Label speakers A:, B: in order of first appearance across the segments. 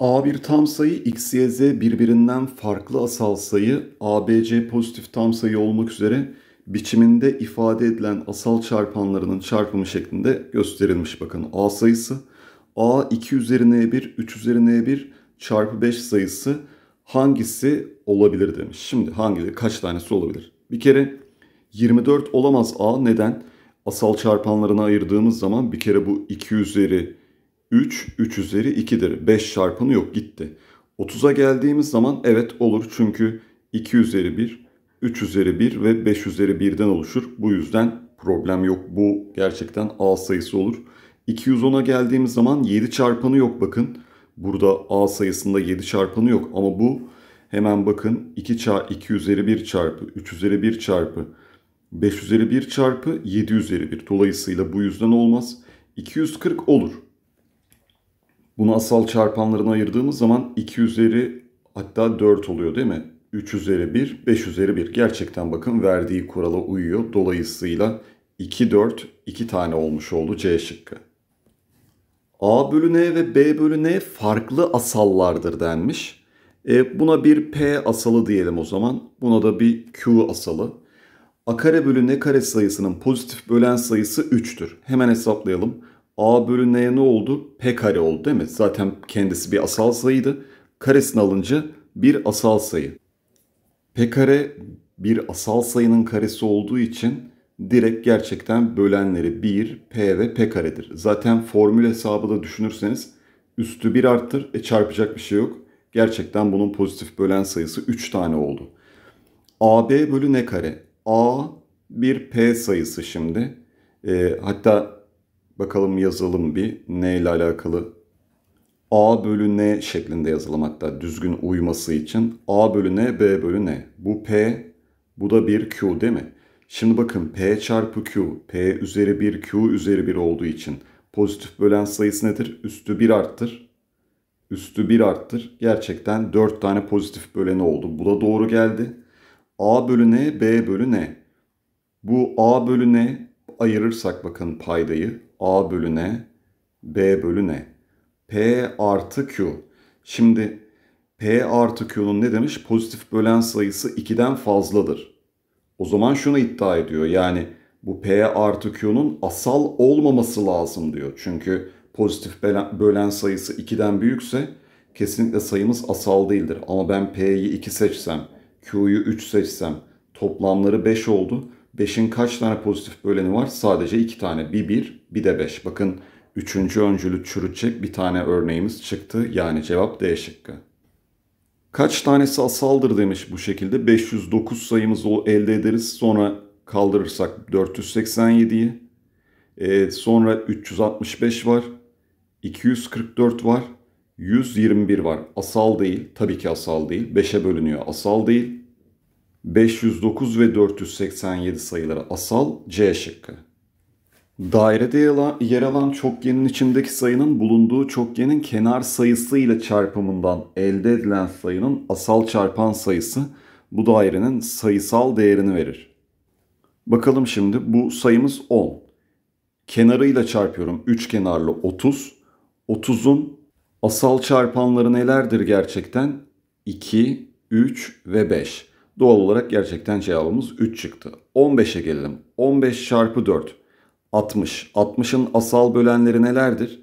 A: A bir tam sayı x, y, z birbirinden farklı asal sayı ABC pozitif tam sayı olmak üzere biçiminde ifade edilen asal çarpanlarının çarpımı şeklinde gösterilmiş bakın. A sayısı A 2 üzerine 1, 3 üzerine 1 çarpı 5 sayısı hangisi olabilir demiş. Şimdi hangileri kaç tanesi olabilir? Bir kere 24 olamaz A neden? Asal çarpanlarına ayırdığımız zaman bir kere bu 2 üzeri 3, 3 üzeri 2'dir. 5 çarpanı yok gitti. 30'a geldiğimiz zaman evet olur çünkü 2 üzeri 1, 3 üzeri 1 ve 5 üzeri 1'den oluşur. Bu yüzden problem yok. Bu gerçekten A sayısı olur. 210'a geldiğimiz zaman 7 çarpanı yok bakın. Burada A sayısında 7 çarpanı yok ama bu hemen bakın 2 çarpı 2 üzeri 1 çarpı 3 üzeri 1 çarpı 5 üzeri 1 çarpı 7 üzeri 1. Dolayısıyla bu yüzden olmaz. 240 olur. Bunu asal çarpanlarına ayırdığımız zaman 2 üzeri hatta 4 oluyor değil mi? 3 üzeri 1, 5 üzeri 1. Gerçekten bakın verdiği kurala uyuyor. Dolayısıyla 2, 4, 2 tane olmuş oldu C şıkkı. A bölü N ve B bölü N farklı asallardır denmiş. E, buna bir P asalı diyelim o zaman. Buna da bir Q asalı. A kare bölü N kare sayısının pozitif bölen sayısı 3'tür. Hemen hesaplayalım. A bölü N ne oldu? P kare oldu değil mi? Zaten kendisi bir asal sayıydı. Karesini alınca bir asal sayı. P kare bir asal sayının karesi olduğu için direkt gerçekten bölenleri 1, P ve P karedir. Zaten formül hesabı da düşünürseniz üstü 1 arttır. E çarpacak bir şey yok. Gerçekten bunun pozitif bölen sayısı 3 tane oldu. AB bölü ne kare? A bir P sayısı şimdi. E, hatta Bakalım yazalım bir n ile alakalı. A bölü n şeklinde yazalım hatta düzgün uyması için. A bölü n, B bölü n. Bu P, bu da bir Q değil mi? Şimdi bakın P çarpı Q, P üzeri 1, Q üzeri 1 olduğu için pozitif bölen sayısı nedir? Üstü 1 arttır. Üstü 1 arttır. Gerçekten 4 tane pozitif böleni oldu. Bu da doğru geldi. A bölü n, B bölü n. Bu A bölü n ayırırsak bakın paydayı A bölü ne, B bölü ne, P artı Q. Şimdi P artı Q'nun ne demiş? Pozitif bölen sayısı 2'den fazladır. O zaman şunu iddia ediyor. Yani bu P artı Q'nun asal olmaması lazım diyor. Çünkü pozitif bölen sayısı 2'den büyükse kesinlikle sayımız asal değildir. Ama ben P'yi 2 seçsem, Q'yu 3 seçsem toplamları 5 oldu. 5'in kaç tane pozitif böleni var? Sadece 2 tane. Bir 1, bir de 5. Bakın üçüncü öncülü çürütecek bir tane örneğimiz çıktı. Yani cevap D şıkkı. Kaç tanesi asaldır demiş bu şekilde. 509 sayımızı elde ederiz. Sonra kaldırırsak 487'yi. Ee, sonra 365 var. 244 var. 121 var. Asal değil. Tabii ki asal değil. 5'e bölünüyor. Asal değil. 509 ve 487 sayıları asal C şıkkı. Dairede yer alan çokgenin içindeki sayının bulunduğu çokgenin kenar sayısı ile çarpımından elde edilen sayının asal çarpan sayısı bu dairenin sayısal değerini verir. Bakalım şimdi bu sayımız 10. Kenarıyla çarpıyorum 3 kenarlı 30. 30'un asal çarpanları nelerdir gerçekten? 2, 3 ve 5. Doğal olarak gerçekten cevabımız 3 çıktı. 15'e gelelim. 15 çarpı 4. 60. 60'ın asal bölenleri nelerdir?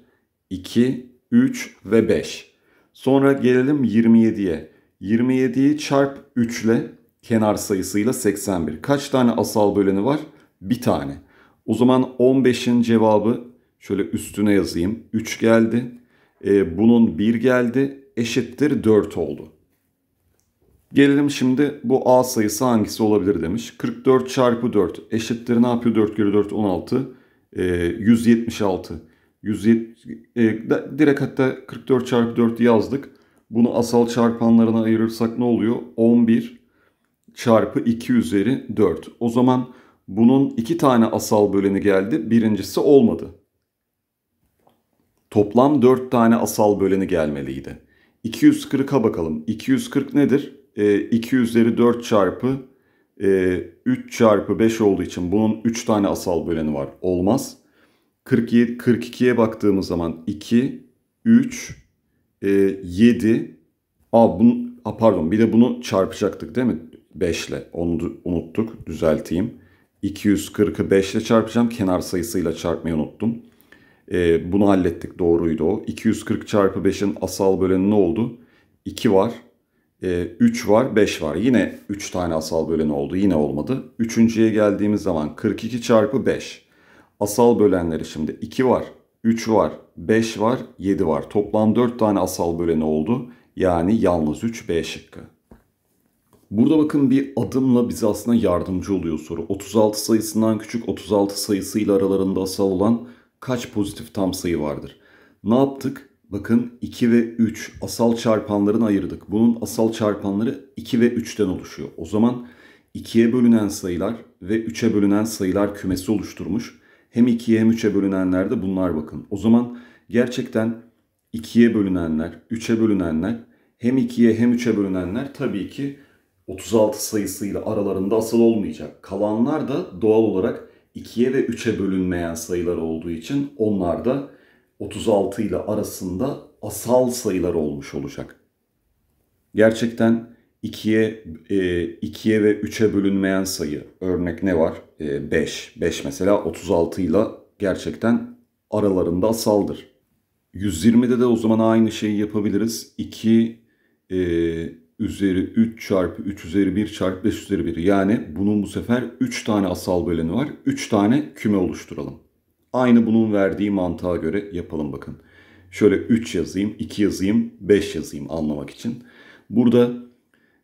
A: 2, 3 ve 5. Sonra gelelim 27'ye. 27'yi çarp 3 ile kenar sayısıyla 81. Kaç tane asal böleni var? Bir tane. O zaman 15'in cevabı şöyle üstüne yazayım. 3 geldi. Ee, bunun 1 geldi. Eşittir 4 oldu. Gelelim şimdi bu A sayısı hangisi olabilir demiş. 44 çarpı 4 eşittir ne yapıyor 4 kere 4 16 e, 176. 170, e, direkt hatta 44 çarpı 4 yazdık. Bunu asal çarpanlarına ayırırsak ne oluyor? 11 çarpı 2 üzeri 4. O zaman bunun iki tane asal böleni geldi. Birincisi olmadı. Toplam 4 tane asal böleni gelmeliydi. 240'a bakalım. 240 nedir? E, 2 üzeri 4 çarpı e, ee, 3 çarpı 5 olduğu için bunun 3 tane asal böleni var. Olmaz. 47, 42'ye baktığımız zaman 2, 3, e, 7. Aa, bunu, a, pardon bir de bunu çarpacaktık değil mi? 5 ile onu unuttuk düzelteyim. 240'ı 5 ile çarpacağım. Kenar sayısıyla çarpmayı unuttum. E, bunu hallettik doğruydu o. 240 çarpı 5'in asal böleni ne oldu? 2 var. 3 ee, var 5 var. Yine 3 tane asal bölen oldu yine olmadı. Üçüncüye geldiğimiz zaman 42 çarpı 5. Asal bölenleri şimdi 2 var 3 var 5 var 7 var. Toplam 4 tane asal böleni oldu. Yani yalnız 3 B şıkkı. Burada bakın bir adımla bize aslında yardımcı oluyor soru. 36 sayısından küçük 36 sayısıyla aralarında asal olan kaç pozitif tam sayı vardır? Ne yaptık? Bakın 2 ve 3 asal çarpanlarını ayırdık. Bunun asal çarpanları 2 ve 3'ten oluşuyor. O zaman 2'ye bölünen sayılar ve 3'e bölünen sayılar kümesi oluşturmuş. Hem 2'ye hem 3'e de bunlar bakın. O zaman gerçekten 2'ye bölünenler, 3'e bölünenler hem 2'ye hem 3'e bölünenler tabii ki 36 sayısıyla aralarında asal olmayacak. Kalanlar da doğal olarak 2'ye ve 3'e bölünmeyen sayılar olduğu için onlar da 36 ile arasında asal sayılar olmuş olacak. Gerçekten 2'ye 2'ye e, ve 3'e bölünmeyen sayı örnek ne var? 5. E, 5 mesela 36 ile gerçekten aralarında asaldır. 120'de de o zaman aynı şeyi yapabiliriz. 2 e, üzeri 3 çarpı 3 üzeri 1 çarpı 5 üzeri 1. Yani bunun bu sefer 3 tane asal böleni var. 3 tane küme oluşturalım. Aynı bunun verdiği mantığa göre yapalım bakın. Şöyle 3 yazayım, 2 yazayım, 5 yazayım anlamak için. Burada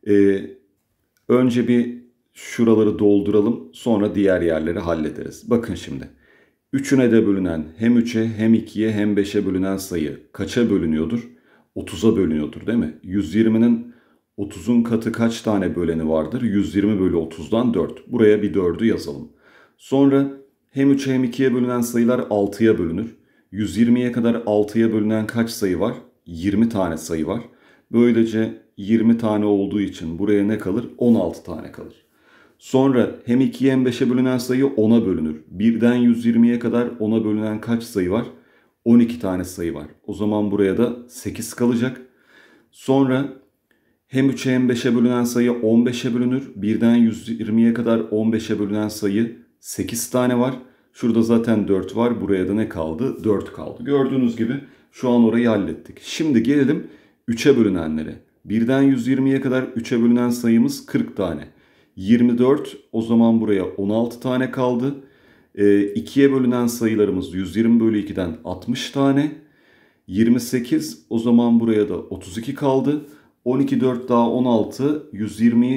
A: e, önce bir şuraları dolduralım sonra diğer yerleri hallederiz. Bakın şimdi. 3'üne de bölünen hem 3'e hem 2'ye hem 5'e bölünen sayı kaça bölünüyordur? 30'a bölünüyordur değil mi? 120'nin 30'un katı kaç tane böleni vardır? 120 bölü 30'dan 4. Buraya bir 4'ü yazalım. Sonra hem 3'e hem 2'ye bölünen sayılar 6'ya bölünür. 120'ye kadar 6'ya bölünen kaç sayı var? 20 tane sayı var. Böylece 20 tane olduğu için buraya ne kalır? 16 tane kalır. Sonra hem 2'ye hem 5'e bölünen sayı 10'a bölünür. 1'den 120'ye kadar 10'a bölünen kaç sayı var? 12 tane sayı var. O zaman buraya da 8 kalacak. Sonra hem 3'e hem 5'e bölünen sayı 15'e bölünür. 1'den 120'ye kadar 15'e bölünen sayı 8 tane var. Şurada zaten 4 var. Buraya da ne kaldı? 4 kaldı. Gördüğünüz gibi şu an orayı hallettik. Şimdi gelelim 3'e bölünenlere. 1'den 120'ye kadar 3'e bölünen sayımız 40 tane. 24 o zaman buraya 16 tane kaldı. E, ee, 2'ye bölünen sayılarımız 120 bölü 2'den 60 tane. 28 o zaman buraya da 32 kaldı. 12 4 daha 16 120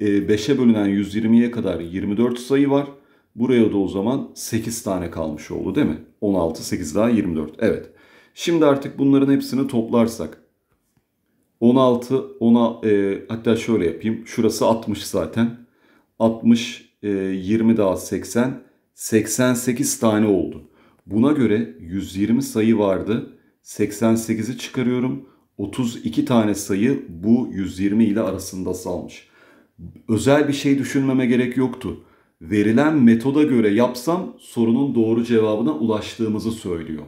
A: e, 5'e bölünen 120'ye kadar 24 sayı var. Buraya da o zaman 8 tane kalmış oldu değil mi? 16, 8 daha 24. Evet. Şimdi artık bunların hepsini toplarsak. 16, 10, e, hatta şöyle yapayım. Şurası 60 zaten. 60, e, 20 daha 80. 88 tane oldu. Buna göre 120 sayı vardı. 88'i çıkarıyorum. 32 tane sayı bu 120 ile arasında salmış. Özel bir şey düşünmeme gerek yoktu verilen metoda göre yapsam sorunun doğru cevabına ulaştığımızı söylüyor.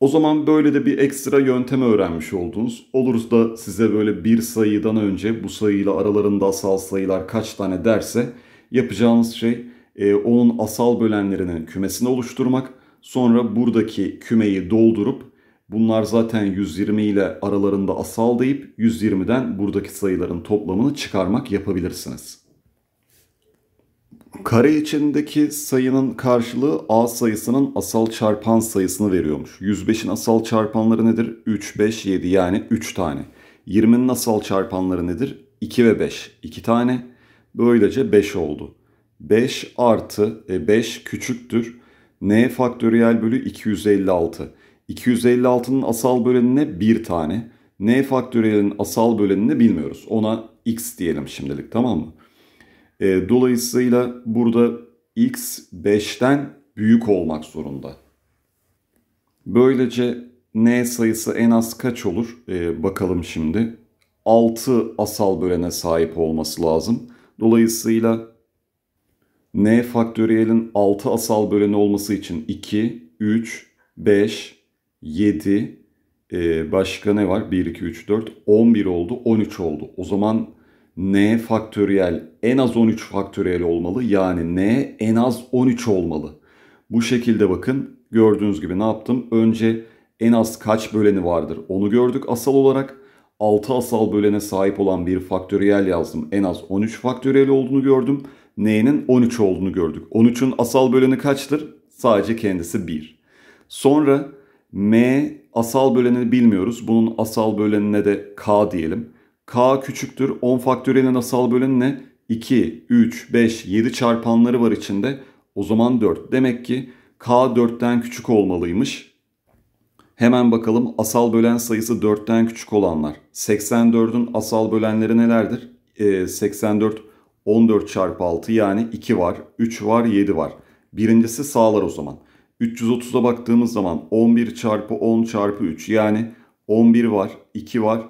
A: O zaman böyle de bir ekstra yöntemi öğrenmiş oldunuz. Oluruz da size böyle bir sayıdan önce bu sayıyla aralarında asal sayılar kaç tane derse yapacağınız şey e, onun asal bölenlerinin kümesini oluşturmak. Sonra buradaki kümeyi doldurup bunlar zaten 120 ile aralarında asal deyip 120'den buradaki sayıların toplamını çıkarmak yapabilirsiniz. Kare içindeki sayının karşılığı A sayısının asal çarpan sayısını veriyormuş. 105'in asal çarpanları nedir? 3, 5, 7 yani 3 tane. 20'nin asal çarpanları nedir? 2 ve 5. 2 tane. Böylece 5 oldu. 5 artı 5 e, küçüktür. N faktöriyel bölü 256. 256'nın asal bölenine 1 tane. N faktöriyelin asal bölenini bilmiyoruz. Ona x diyelim şimdilik tamam mı? E, dolayısıyla burada x 5'ten büyük olmak zorunda. Böylece n sayısı en az kaç olur? E, bakalım şimdi. 6 asal bölene sahip olması lazım. Dolayısıyla n faktöriyelin 6 asal böleni olması için 2, 3, 5, 7, e, başka ne var? 1, 2, 3, 4, 11 oldu, 13 oldu. O zaman n faktöriyel en az 13 faktöriyel olmalı. Yani n en az 13 olmalı. Bu şekilde bakın gördüğünüz gibi ne yaptım? Önce en az kaç böleni vardır onu gördük asal olarak. 6 asal bölene sahip olan bir faktöriyel yazdım. En az 13 faktöriyel olduğunu gördüm. N'nin 13 olduğunu gördük. 13'ün asal böleni kaçtır? Sadece kendisi 1. Sonra M asal bölenini bilmiyoruz. Bunun asal bölenine de K diyelim k küçüktür 10 faktöriyel nasıl bölün ne? 2, 3, 5, 7 çarpanları var içinde. O zaman 4. Demek ki k 4'ten küçük olmalıymış. Hemen bakalım asal bölen sayısı 4'ten küçük olanlar. 84'ün asal bölenleri nelerdir? E, 84 14 çarpı 6 yani 2 var, 3 var, 7 var. Birincisi sağlar o zaman. 330'a baktığımız zaman 11 çarpı 10 çarpı 3 yani 11 var, 2 var,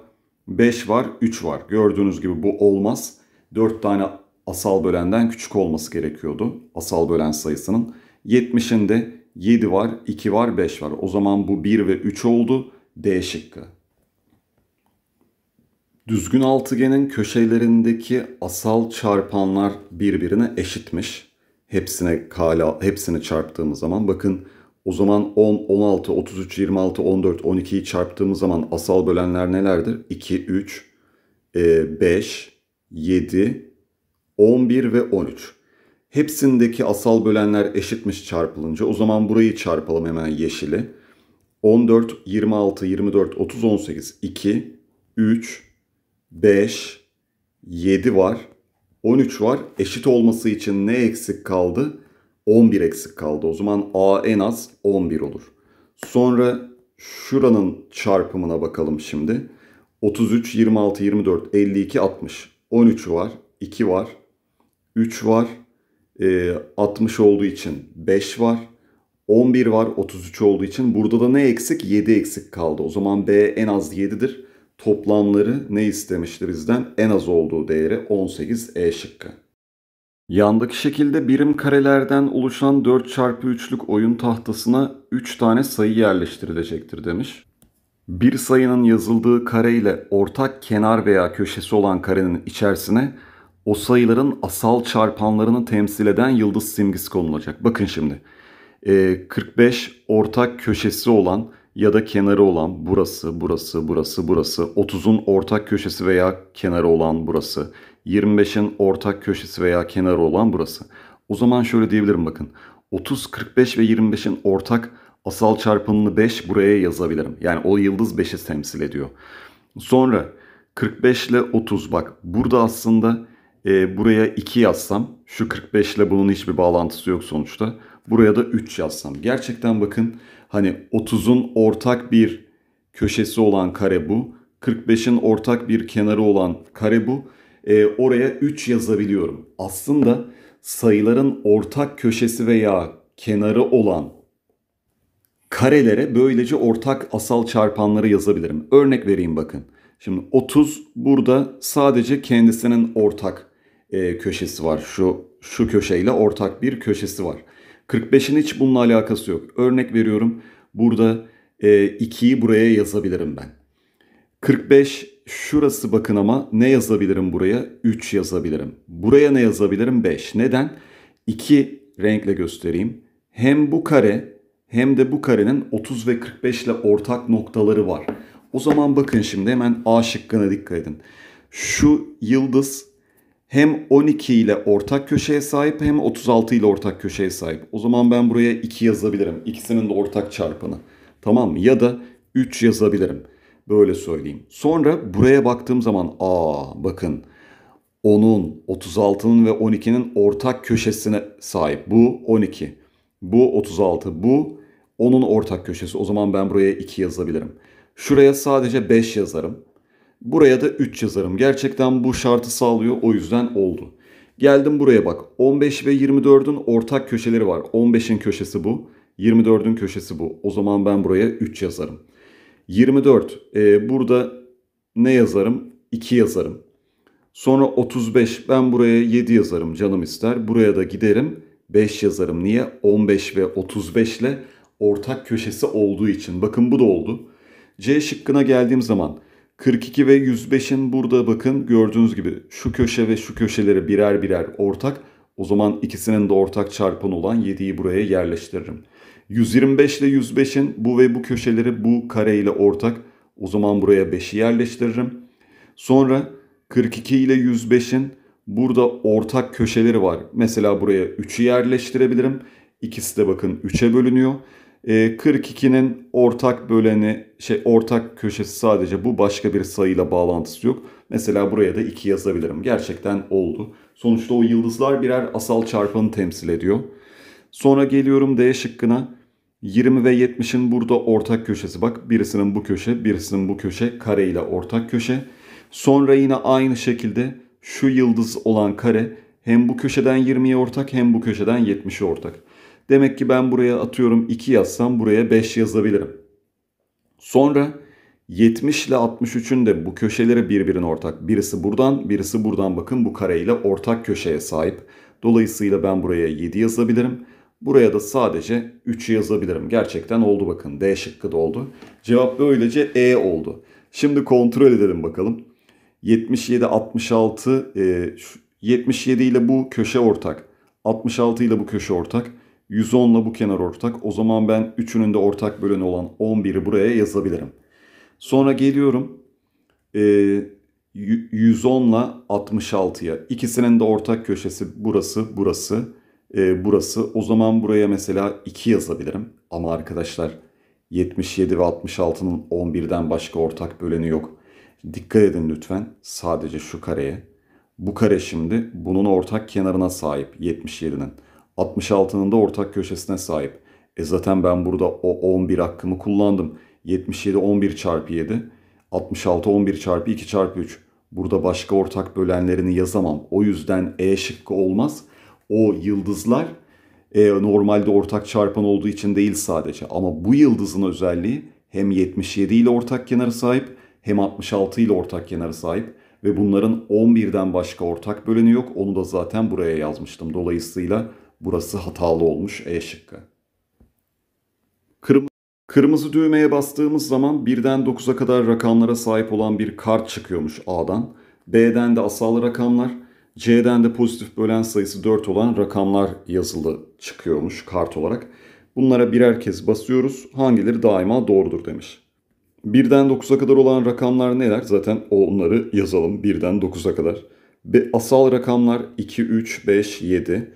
A: 5 var, 3 var. Gördüğünüz gibi bu olmaz. 4 tane asal bölenden küçük olması gerekiyordu asal bölen sayısının. 70'in de 7 var, 2 var, 5 var. O zaman bu 1 ve 3 oldu. D şıkkı. Düzgün altıgenin köşelerindeki asal çarpanlar birbirine eşitmiş. Hepsine kala, hepsini çarptığımız zaman bakın o zaman 10, 16, 33, 26, 14, 12'yi çarptığımız zaman asal bölenler nelerdir? 2, 3, 5, 7, 11 ve 13. Hepsindeki asal bölenler eşitmiş çarpılınca o zaman burayı çarpalım hemen yeşili. 14, 26, 24, 30, 18, 2, 3, 5, 7 var. 13 var. Eşit olması için ne eksik kaldı? 11 eksik kaldı. O zaman A en az 11 olur. Sonra şuranın çarpımına bakalım şimdi. 33, 26, 24, 52, 60. 13 var, 2 var, 3 var, 60 ee, olduğu için 5 var. 11 var 33 olduğu için burada da ne eksik? 7 eksik kaldı. O zaman B en az 7'dir. Toplamları ne istemişti bizden? En az olduğu değeri 18 E şıkkı. Yandaki şekilde birim karelerden oluşan 4x3'lük oyun tahtasına 3 tane sayı yerleştirilecektir demiş. Bir sayının yazıldığı kare ile ortak kenar veya köşesi olan karenin içerisine o sayıların asal çarpanlarını temsil eden yıldız simgesi konulacak. Bakın şimdi 45 ee, ortak köşesi olan ya da kenarı olan burası, burası, burası, burası. 30'un ortak köşesi veya kenarı olan burası. 25'in ortak köşesi veya kenarı olan burası. O zaman şöyle diyebilirim bakın. 30, 45 ve 25'in ortak asal çarpımını 5 buraya yazabilirim. Yani o yıldız 5'i temsil ediyor. Sonra 45 ile 30 bak burada aslında e, buraya 2 yazsam şu 45 ile bunun hiçbir bağlantısı yok sonuçta. Buraya da 3 yazsam. Gerçekten bakın hani 30'un ortak bir köşesi olan kare bu. 45'in ortak bir kenarı olan kare bu e, oraya 3 yazabiliyorum. Aslında sayıların ortak köşesi veya kenarı olan karelere böylece ortak asal çarpanları yazabilirim. Örnek vereyim bakın. Şimdi 30 burada sadece kendisinin ortak e, köşesi var. Şu şu köşeyle ortak bir köşesi var. 45'in hiç bununla alakası yok. Örnek veriyorum. Burada e, 2'yi buraya yazabilirim ben. 45 Şurası bakın ama ne yazabilirim buraya? 3 yazabilirim. Buraya ne yazabilirim? 5. Neden? 2 renkle göstereyim. Hem bu kare hem de bu karenin 30 ve 45 ile ortak noktaları var. O zaman bakın şimdi hemen A şıkkına dikkat edin. Şu yıldız hem 12 ile ortak köşeye sahip hem 36 ile ortak köşeye sahip. O zaman ben buraya 2 yazabilirim. İkisinin de ortak çarpanı. Tamam mı? Ya da 3 yazabilirim. Böyle söyleyeyim. Sonra buraya baktığım zaman aa bakın 10'un, 36'nın ve 12'nin ortak köşesine sahip. Bu 12. Bu 36. Bu 10'un ortak köşesi. O zaman ben buraya 2 yazabilirim. Şuraya sadece 5 yazarım. Buraya da 3 yazarım. Gerçekten bu şartı sağlıyor. O yüzden oldu. Geldim buraya bak. 15 ve 24'ün ortak köşeleri var. 15'in köşesi bu. 24'ün köşesi bu. O zaman ben buraya 3 yazarım. 24. E, burada ne yazarım? 2 yazarım. Sonra 35. Ben buraya 7 yazarım canım ister. Buraya da giderim 5 yazarım. Niye? 15 ve 35 ile ortak köşesi olduğu için. Bakın bu da oldu. C şıkkına geldiğim zaman 42 ve 105'in burada bakın gördüğünüz gibi şu köşe ve şu köşeleri birer birer ortak. O zaman ikisinin de ortak çarpanı olan 7'yi buraya yerleştiririm. 125 ile 105'in bu ve bu köşeleri bu kare ile ortak. O zaman buraya 5'i yerleştiririm. Sonra 42 ile 105'in burada ortak köşeleri var. Mesela buraya 3'ü yerleştirebilirim. İkisi de bakın 3'e bölünüyor. 42'nin ee, ortak böleni şey ortak köşesi sadece bu başka bir sayıyla bağlantısı yok. Mesela buraya da 2 yazabilirim. Gerçekten oldu. Sonuçta o yıldızlar birer asal çarpanı temsil ediyor. Sonra geliyorum D şıkkına. 20 ve 70'in burada ortak köşesi bak birisinin bu köşe birisinin bu köşe kare ile ortak köşe. Sonra yine aynı şekilde şu yıldız olan kare hem bu köşeden 20'ye ortak hem bu köşeden 70'e ortak. Demek ki ben buraya atıyorum 2 yazsam buraya 5 yazabilirim. Sonra 70 ile 63'ün de bu köşeleri birbirine ortak. Birisi buradan, birisi buradan bakın bu kare ile ortak köşeye sahip. Dolayısıyla ben buraya 7 yazabilirim. Buraya da sadece 3'ü yazabilirim. Gerçekten oldu bakın. D şıkkı da oldu. Cevap böylece E oldu. Şimdi kontrol edelim bakalım. 77, 66, 77 ile bu köşe ortak. 66 ile bu köşe ortak. 110 ile bu kenar ortak. O zaman ben üçünün de ortak böleni olan 11'i buraya yazabilirim. Sonra geliyorum. 110 e, ile 66'ya. İkisinin de ortak köşesi burası, burası e, burası. O zaman buraya mesela 2 yazabilirim. Ama arkadaşlar 77 ve 66'nın 11'den başka ortak böleni yok. Dikkat edin lütfen sadece şu kareye. Bu kare şimdi bunun ortak kenarına sahip 77'nin. 66'nın da ortak köşesine sahip. E zaten ben burada o 11 hakkımı kullandım. 77 11 çarpı 7. 66 11 çarpı 2 çarpı 3. Burada başka ortak bölenlerini yazamam. O yüzden E şıkkı olmaz o yıldızlar e, normalde ortak çarpan olduğu için değil sadece ama bu yıldızın özelliği hem 77 ile ortak kenarı sahip hem 66 ile ortak kenarı sahip ve bunların 11'den başka ortak böleni yok. Onu da zaten buraya yazmıştım. Dolayısıyla burası hatalı olmuş E şıkkı. Kırmızı, kırmızı düğmeye bastığımız zaman birden 9'a kadar rakamlara sahip olan bir kart çıkıyormuş A'dan. B'den de asal rakamlar, C'den de pozitif bölen sayısı 4 olan rakamlar yazılı çıkıyormuş kart olarak. Bunlara birer kez basıyoruz. Hangileri daima doğrudur demiş. 1'den 9'a kadar olan rakamlar neler? Zaten onları yazalım 1'den 9'a kadar. Ve asal rakamlar 2, 3, 5, 7.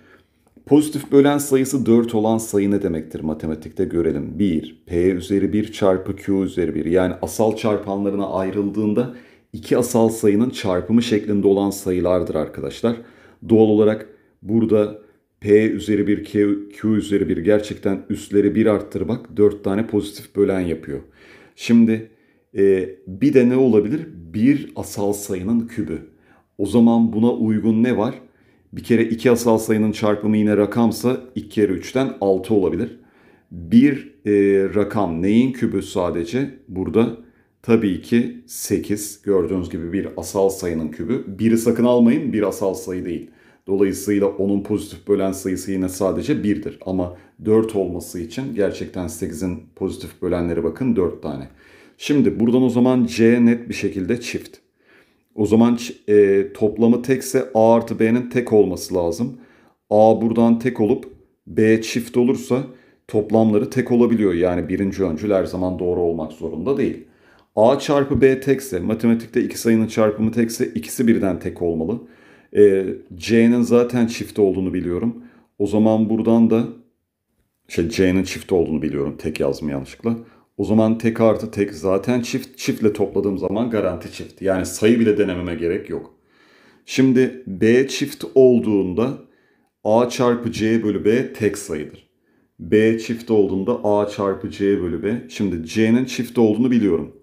A: Pozitif bölen sayısı 4 olan sayı ne demektir matematikte görelim. 1, P üzeri 1 çarpı Q üzeri 1 yani asal çarpanlarına ayrıldığında iki asal sayının çarpımı şeklinde olan sayılardır arkadaşlar. Doğal olarak burada P üzeri 1, Q, Q üzeri 1 gerçekten üstleri 1 arttırmak 4 tane pozitif bölen yapıyor. Şimdi e, bir de ne olabilir? Bir asal sayının kübü. O zaman buna uygun ne var? Bir kere iki asal sayının çarpımı yine rakamsa 2 kere 3'ten 6 olabilir. Bir e, rakam neyin kübü sadece? Burada Tabii ki 8 gördüğünüz gibi bir asal sayının kübü. biri sakın almayın bir asal sayı değil. Dolayısıyla onun pozitif bölen sayısı yine sadece 1'dir. Ama 4 olması için gerçekten 8'in pozitif bölenleri bakın 4 tane. Şimdi buradan o zaman C net bir şekilde çift. O zaman e, toplamı tekse A artı B'nin tek olması lazım. A buradan tek olup B çift olursa toplamları tek olabiliyor. Yani birinci öncül her zaman doğru olmak zorunda değil. A çarpı B tekse, matematikte iki sayının çarpımı tekse ikisi birden tek olmalı. E, C'nin zaten çift olduğunu biliyorum. O zaman buradan da şey C'nin çift olduğunu biliyorum. Tek yazma yanlışlıkla. O zaman tek artı tek zaten çift. Çiftle topladığım zaman garanti çift. Yani sayı bile denememe gerek yok. Şimdi B çift olduğunda A çarpı C bölü B tek sayıdır. B çift olduğunda A çarpı C bölü B. Şimdi C'nin çift olduğunu biliyorum.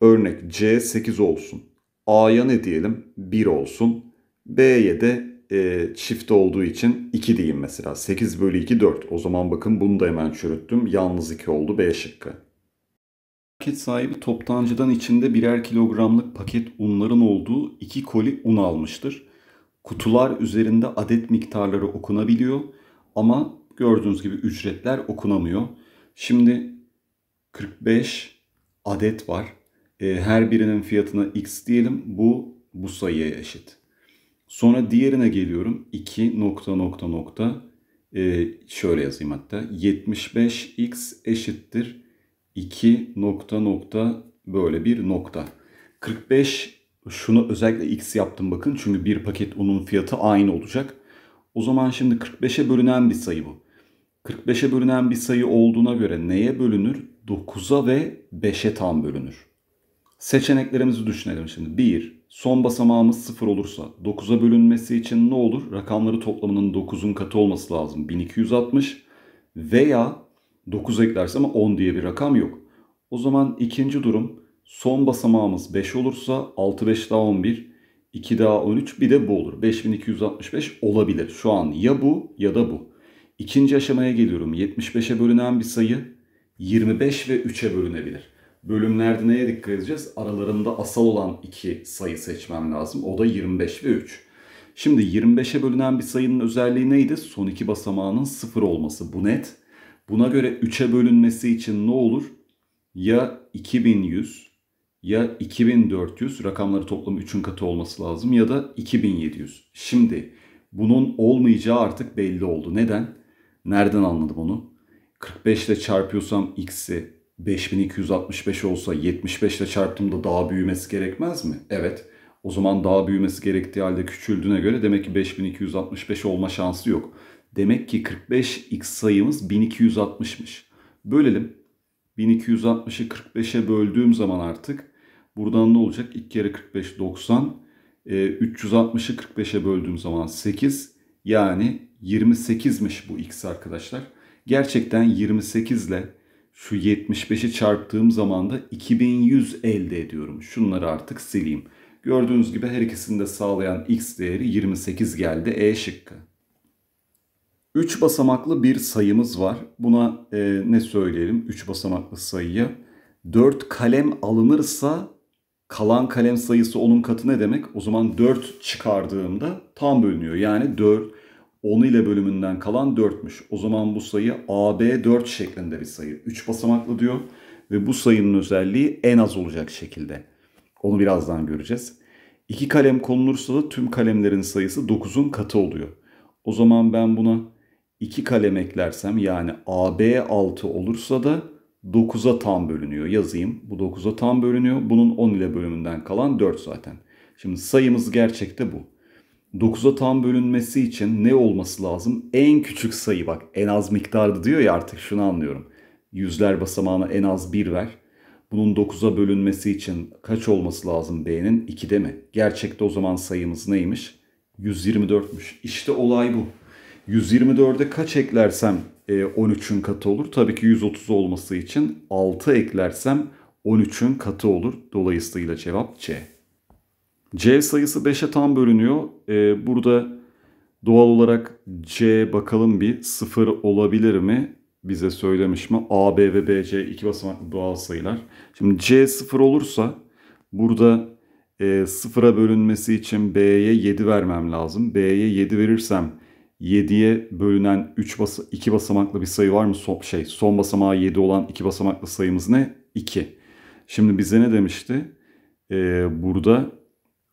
A: Örnek C 8 olsun. A'ya ne diyelim? 1 olsun. B'ye de e, çift olduğu için 2 diyeyim mesela. 8 bölü 2 4. O zaman bakın bunu da hemen çürüttüm. Yalnız 2 oldu B şıkkı. Paket sahibi toptancıdan içinde birer kilogramlık paket unların olduğu 2 koli un almıştır. Kutular üzerinde adet miktarları okunabiliyor ama gördüğünüz gibi ücretler okunamıyor. Şimdi 45 adet var e, her birinin fiyatına x diyelim. Bu bu sayıya eşit. Sonra diğerine geliyorum. 2 nokta nokta nokta e, şöyle yazayım hatta. 75x eşittir. 2 nokta nokta böyle bir nokta. 45 şunu özellikle x yaptım bakın. Çünkü bir paket unun fiyatı aynı olacak. O zaman şimdi 45'e bölünen bir sayı bu. 45'e bölünen bir sayı olduğuna göre neye bölünür? 9'a ve 5'e tam bölünür. Seçeneklerimizi düşünelim şimdi. 1. Son basamağımız 0 olursa 9'a bölünmesi için ne olur? Rakamları toplamının 9'un katı olması lazım. 1260 veya 9 eklersem ama 10 diye bir rakam yok. O zaman ikinci durum son basamağımız 5 olursa 6 5 daha 11 2 daha 13 bir de bu olur. 5265 olabilir. Şu an ya bu ya da bu. İkinci aşamaya geliyorum. 75'e bölünen bir sayı 25 ve 3'e bölünebilir. Bölümlerde neye dikkat edeceğiz? Aralarında asal olan iki sayı seçmem lazım. O da 25 ve 3. Şimdi 25'e bölünen bir sayının özelliği neydi? Son iki basamağının 0 olması. Bu net. Buna göre 3'e bölünmesi için ne olur? Ya 2100 ya 2400 rakamları toplamı 3'ün katı olması lazım ya da 2700. Şimdi bunun olmayacağı artık belli oldu. Neden? Nereden anladım onu? 45 ile çarpıyorsam x'i, 5265 olsa 75 ile çarptığımda daha büyümesi gerekmez mi? Evet. O zaman daha büyümesi gerektiği halde küçüldüğüne göre demek ki 5265 olma şansı yok. Demek ki 45x sayımız 1260'mış. Bölelim. 1260'ı 45'e böldüğüm zaman artık buradan ne olacak? 2 kere 45 90. 360'ı 45'e böldüğüm zaman 8. Yani 28'miş bu x arkadaşlar. Gerçekten 28 ile şu 75'i çarptığım zaman da 2100 elde ediyorum. Şunları artık sileyim. Gördüğünüz gibi her ikisini de sağlayan x değeri 28 geldi E şıkkı. 3 basamaklı bir sayımız var. Buna e, ne söyleyelim 3 basamaklı sayıya? 4 kalem alınırsa kalan kalem sayısı onun katı ne demek? O zaman 4 çıkardığımda tam bölünüyor. Yani 4 10 ile bölümünden kalan 4'müş. O zaman bu sayı AB4 şeklinde bir sayı. 3 basamaklı diyor ve bu sayının özelliği en az olacak şekilde. Onu birazdan göreceğiz. 2 kalem konulursa da tüm kalemlerin sayısı 9'un katı oluyor. O zaman ben buna 2 kalem eklersem yani AB6 olursa da 9'a tam bölünüyor. Yazayım. Bu 9'a tam bölünüyor. Bunun 10 ile bölümünden kalan 4 zaten. Şimdi sayımız gerçekte bu. 9'a tam bölünmesi için ne olması lazım? En küçük sayı bak en az miktarda diyor ya artık şunu anlıyorum. Yüzler basamağına en az 1 ver. Bunun 9'a bölünmesi için kaç olması lazım B'nin? 2'de mi? Gerçekte o zaman sayımız neymiş? 124'müş. İşte olay bu. 124'e kaç eklersem 13'ün e, katı olur. Tabii ki 130 olması için 6 eklersem 13'ün katı olur. Dolayısıyla cevap C. C sayısı 5'e tam bölünüyor. Ee, burada doğal olarak C bakalım bir 0 olabilir mi? Bize söylemiş mi? A, B ve B, C iki basamaklı doğal sayılar. Şimdi C 0 olursa burada e, sıfıra bölünmesi için B'ye 7 vermem lazım. B'ye 7 verirsem 7'ye bölünen 3 bas 2 basamaklı bir sayı var mı? Son, şey, son basamağı 7 olan 2 basamaklı sayımız ne? 2. Şimdi bize ne demişti? Ee, burada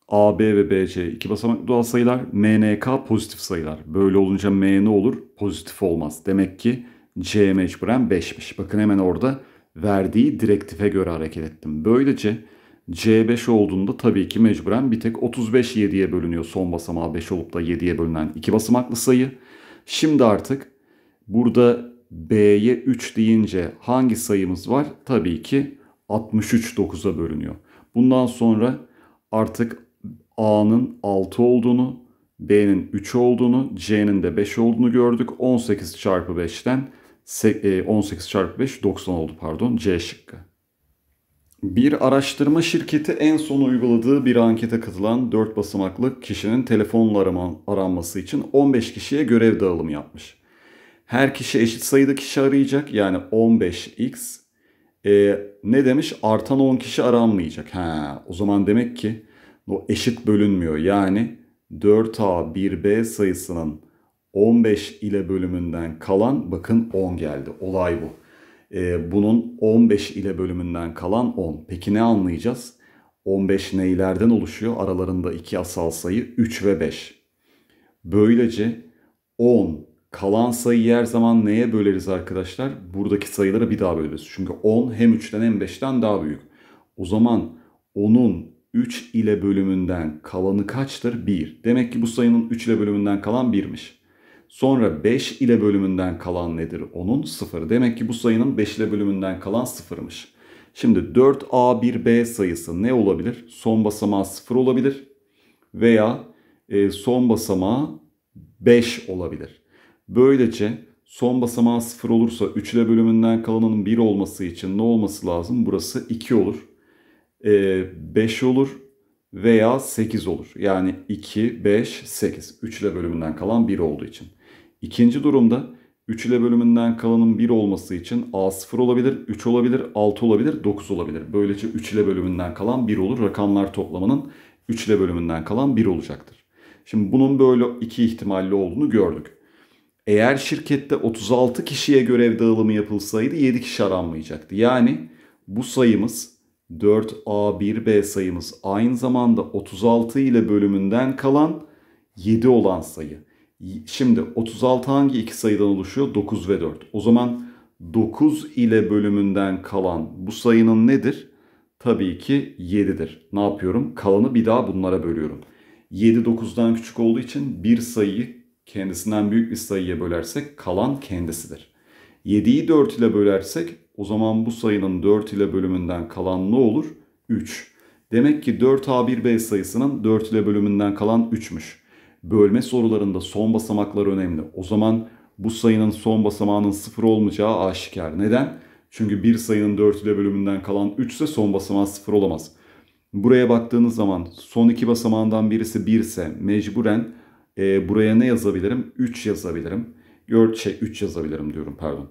A: AB ve BC iki basamaklı doğal sayılar, MNK pozitif sayılar. Böyle olunca M ne olur, pozitif olmaz. Demek ki C mecburen 5'miş. Bakın hemen orada verdiği direktife göre hareket ettim. Böylece C5 olduğunda tabii ki mecburen bir tek 35 7'ye bölünüyor. Son basamağı 5 olup da 7'ye bölünen iki basamaklı sayı. Şimdi artık burada B'ye 3 deyince hangi sayımız var? Tabii ki 63 9'a bölünüyor. Bundan sonra artık A'nın 6 olduğunu, B'nin 3 olduğunu, C'nin de 5 olduğunu gördük. 18 çarpı 5'ten 18 e, çarpı 5 90 oldu pardon C şıkkı. Bir araştırma şirketi en son uyguladığı bir ankete katılan 4 basamaklı kişinin telefonla arama, aranması için 15 kişiye görev dağılımı yapmış. Her kişi eşit sayıda kişi arayacak yani 15x. Ee, ne demiş? Artan 10 kişi aranmayacak. Ha, o zaman demek ki o eşit bölünmüyor. Yani 4A 1B sayısının 15 ile bölümünden kalan bakın 10 geldi. Olay bu. Ee, bunun 15 ile bölümünden kalan 10. Peki ne anlayacağız? 15 neylerden oluşuyor? Aralarında iki asal sayı 3 ve 5. Böylece 10 kalan sayı her zaman neye böleriz arkadaşlar? Buradaki sayıları bir daha böleriz. Çünkü 10 hem 3'ten hem 5'ten daha büyük. O zaman 10'un 3 ile bölümünden kalanı kaçtır? 1. Demek ki bu sayının 3 ile bölümünden kalan 1'miş. Sonra 5 ile bölümünden kalan nedir? Onun 0. Demek ki bu sayının 5 ile bölümünden kalan 0'mış. Şimdi 4A1B sayısı ne olabilir? Son basamağı 0 olabilir veya e, son basamağı 5 olabilir. Böylece son basamağı 0 olursa 3 ile bölümünden kalanın 1 olması için ne olması lazım? Burası 2 olur. 5 e, olur veya 8 olur. Yani 2, 5, 8. 3 ile bölümünden kalan 1 olduğu için. İkinci durumda 3 ile bölümünden kalanın 1 olması için A 0 olabilir, 3 olabilir, 6 olabilir, 9 olabilir. Böylece 3 ile bölümünden kalan 1 olur. Rakamlar toplamının 3 ile bölümünden kalan 1 olacaktır. Şimdi bunun böyle iki ihtimalli olduğunu gördük. Eğer şirkette 36 kişiye görev dağılımı yapılsaydı 7 kişi aranmayacaktı. Yani bu sayımız 4A1B sayımız aynı zamanda 36 ile bölümünden kalan 7 olan sayı. Şimdi 36 hangi iki sayıdan oluşuyor? 9 ve 4. O zaman 9 ile bölümünden kalan bu sayının nedir? Tabii ki 7'dir. Ne yapıyorum? Kalanı bir daha bunlara bölüyorum. 7 9'dan küçük olduğu için bir sayıyı kendisinden büyük bir sayıya bölersek kalan kendisidir. 7'yi 4 ile bölersek o zaman bu sayının 4 ile bölümünden kalan ne olur? 3. Demek ki 4A1B sayısının 4 ile bölümünden kalan 3'müş. Bölme sorularında son basamaklar önemli. O zaman bu sayının son basamağının 0 olmayacağı aşikar. Neden? Çünkü bir sayının 4 ile bölümünden kalan 3 ise son basamağı 0 olamaz. Buraya baktığınız zaman son iki basamağından birisi 1 ise mecburen e, buraya ne yazabilirim? 3 yazabilirim gör şey 3 yazabilirim diyorum pardon.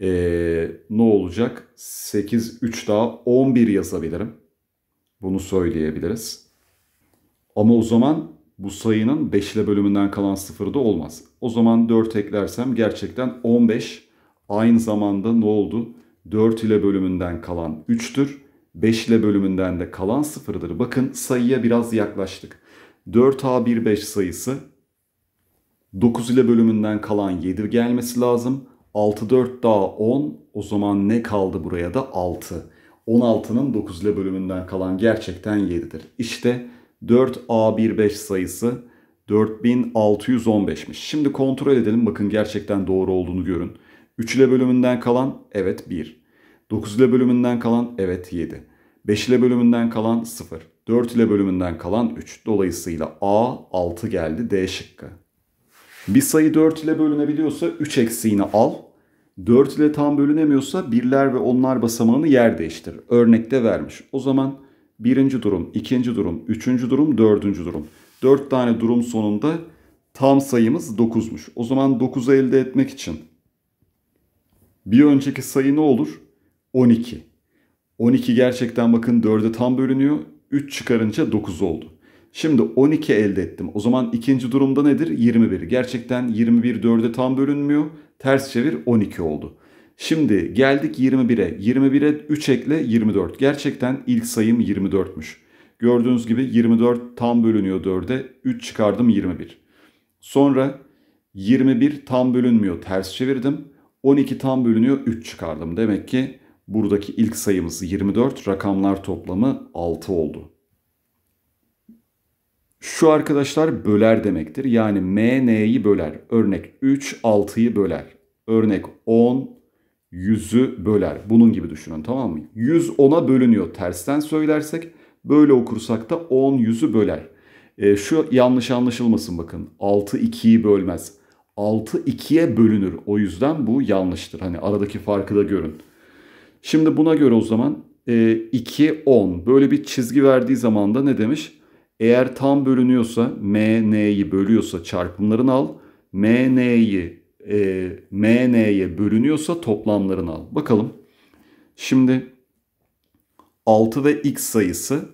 A: Ee, ne olacak? 8 3 daha 11 yazabilirim. Bunu söyleyebiliriz. Ama o zaman bu sayının 5 ile bölümünden kalan 0 da olmaz. O zaman 4 eklersem gerçekten 15 aynı zamanda ne oldu? 4 ile bölümünden kalan 3'tür. 5 ile bölümünden de kalan sıfırdır. Bakın sayıya biraz yaklaştık. 4A15 sayısı 9 ile bölümünden kalan 7 gelmesi lazım. 6 4 daha 10. O zaman ne kaldı buraya da 6. 16'nın 9 ile bölümünden kalan gerçekten 7'dir. İşte 4A15 sayısı 4615'miş. Şimdi kontrol edelim bakın gerçekten doğru olduğunu görün. 3 ile bölümünden kalan evet 1. 9 ile bölümünden kalan evet 7. 5 ile bölümünden kalan 0. 4 ile bölümünden kalan 3. Dolayısıyla A 6 geldi D şıkkı. Bir sayı 4 ile bölünebiliyorsa 3 eksiğini al. 4 ile tam bölünemiyorsa birler ve onlar basamağını yer değiştir. Örnekte vermiş. O zaman birinci durum, ikinci durum, üçüncü durum, dördüncü durum. 4 tane durum sonunda tam sayımız 9'muş. O zaman 9'u elde etmek için bir önceki sayı ne olur? 12. 12 gerçekten bakın 4'e tam bölünüyor. 3 çıkarınca 9 oldu. Şimdi 12 elde ettim. O zaman ikinci durumda nedir? 21. Gerçekten 21 4'e tam bölünmüyor. Ters çevir 12 oldu. Şimdi geldik 21'e. 21'e 3 ekle 24. Gerçekten ilk sayım 24'müş. Gördüğünüz gibi 24 tam bölünüyor 4'e. 3 çıkardım 21. Sonra 21 tam bölünmüyor ters çevirdim. 12 tam bölünüyor 3 çıkardım. Demek ki buradaki ilk sayımız 24 rakamlar toplamı 6 oldu. Şu arkadaşlar böler demektir. Yani M N'yi böler. Örnek 3 6'yı böler. Örnek 10 100'ü böler. Bunun gibi düşünün tamam mı? 100 10'a bölünüyor. Tersten söylersek böyle okursak da 10 100'ü böler. E, şu yanlış anlaşılmasın bakın. 6 2'yi bölmez. 6 2'ye bölünür. O yüzden bu yanlıştır. Hani aradaki farkı da görün. Şimdi buna göre o zaman e, 2 10 böyle bir çizgi verdiği zaman da ne demiş? Eğer tam bölünüyorsa M, bölüyorsa çarpımlarını al. M, N'yi e, M, bölünüyorsa toplamlarını al. Bakalım. Şimdi 6 ve x sayısı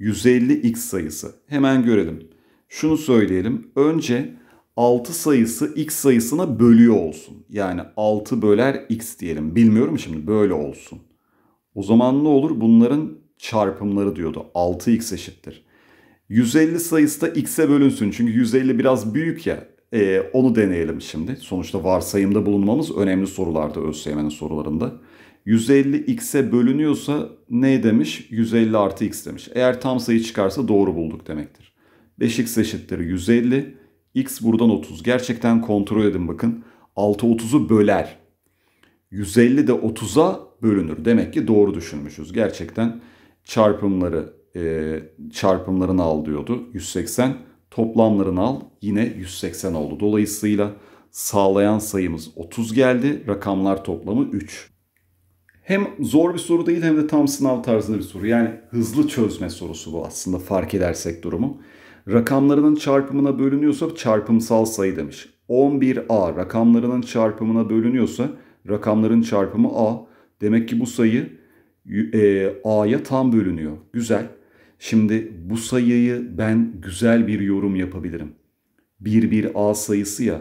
A: 150x sayısı. Hemen görelim. Şunu söyleyelim. Önce 6 sayısı x sayısına bölüyor olsun. Yani 6 böler x diyelim. Bilmiyorum şimdi böyle olsun. O zaman ne olur? Bunların çarpımları diyordu. 6x eşittir. 150 sayısı da x'e bölünsün. Çünkü 150 biraz büyük ya. E, onu deneyelim şimdi. Sonuçta varsayımda bulunmamız önemli sorularda ÖSYM'nin sorularında. 150 x'e bölünüyorsa ne demiş? 150 artı x demiş. Eğer tam sayı çıkarsa doğru bulduk demektir. 5x eşittir 150. x buradan 30. Gerçekten kontrol edin bakın. 6 30'u böler. 150 de 30'a bölünür. Demek ki doğru düşünmüşüz. Gerçekten çarpımları e, çarpımlarını al diyordu 180. Toplamlarını al yine 180 oldu. Dolayısıyla sağlayan sayımız 30 geldi. Rakamlar toplamı 3. Hem zor bir soru değil hem de tam sınav tarzında bir soru. Yani hızlı çözme sorusu bu aslında fark edersek durumu. Rakamlarının çarpımına bölünüyorsa çarpımsal sayı demiş. 11A rakamlarının çarpımına bölünüyorsa rakamların çarpımı A. Demek ki bu sayı e, A'ya tam bölünüyor. Güzel. Şimdi bu sayıyı ben güzel bir yorum yapabilirim. 1 1 A sayısı ya.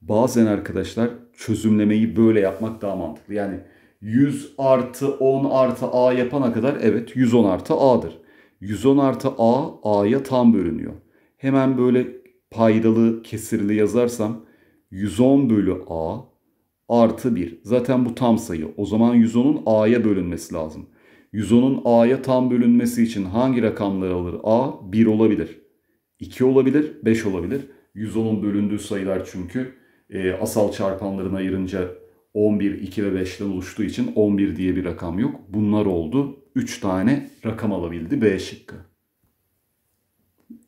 A: Bazen arkadaşlar çözümlemeyi böyle yapmak daha mantıklı. Yani 100 artı 10 artı A yapana kadar evet 110 artı A'dır. 110 artı A, A'ya tam bölünüyor. Hemen böyle paydalı kesirli yazarsam 110 bölü A artı 1. Zaten bu tam sayı. O zaman 110'un A'ya bölünmesi lazım. 110'un a'ya tam bölünmesi için hangi rakamları alır? a 1 olabilir, 2 olabilir, 5 olabilir. 110'un bölündüğü sayılar çünkü e, asal çarpanlarını ayırınca 11, 2 ve 5'ten oluştuğu için 11 diye bir rakam yok. Bunlar oldu. 3 tane rakam alabildi B şıkkı.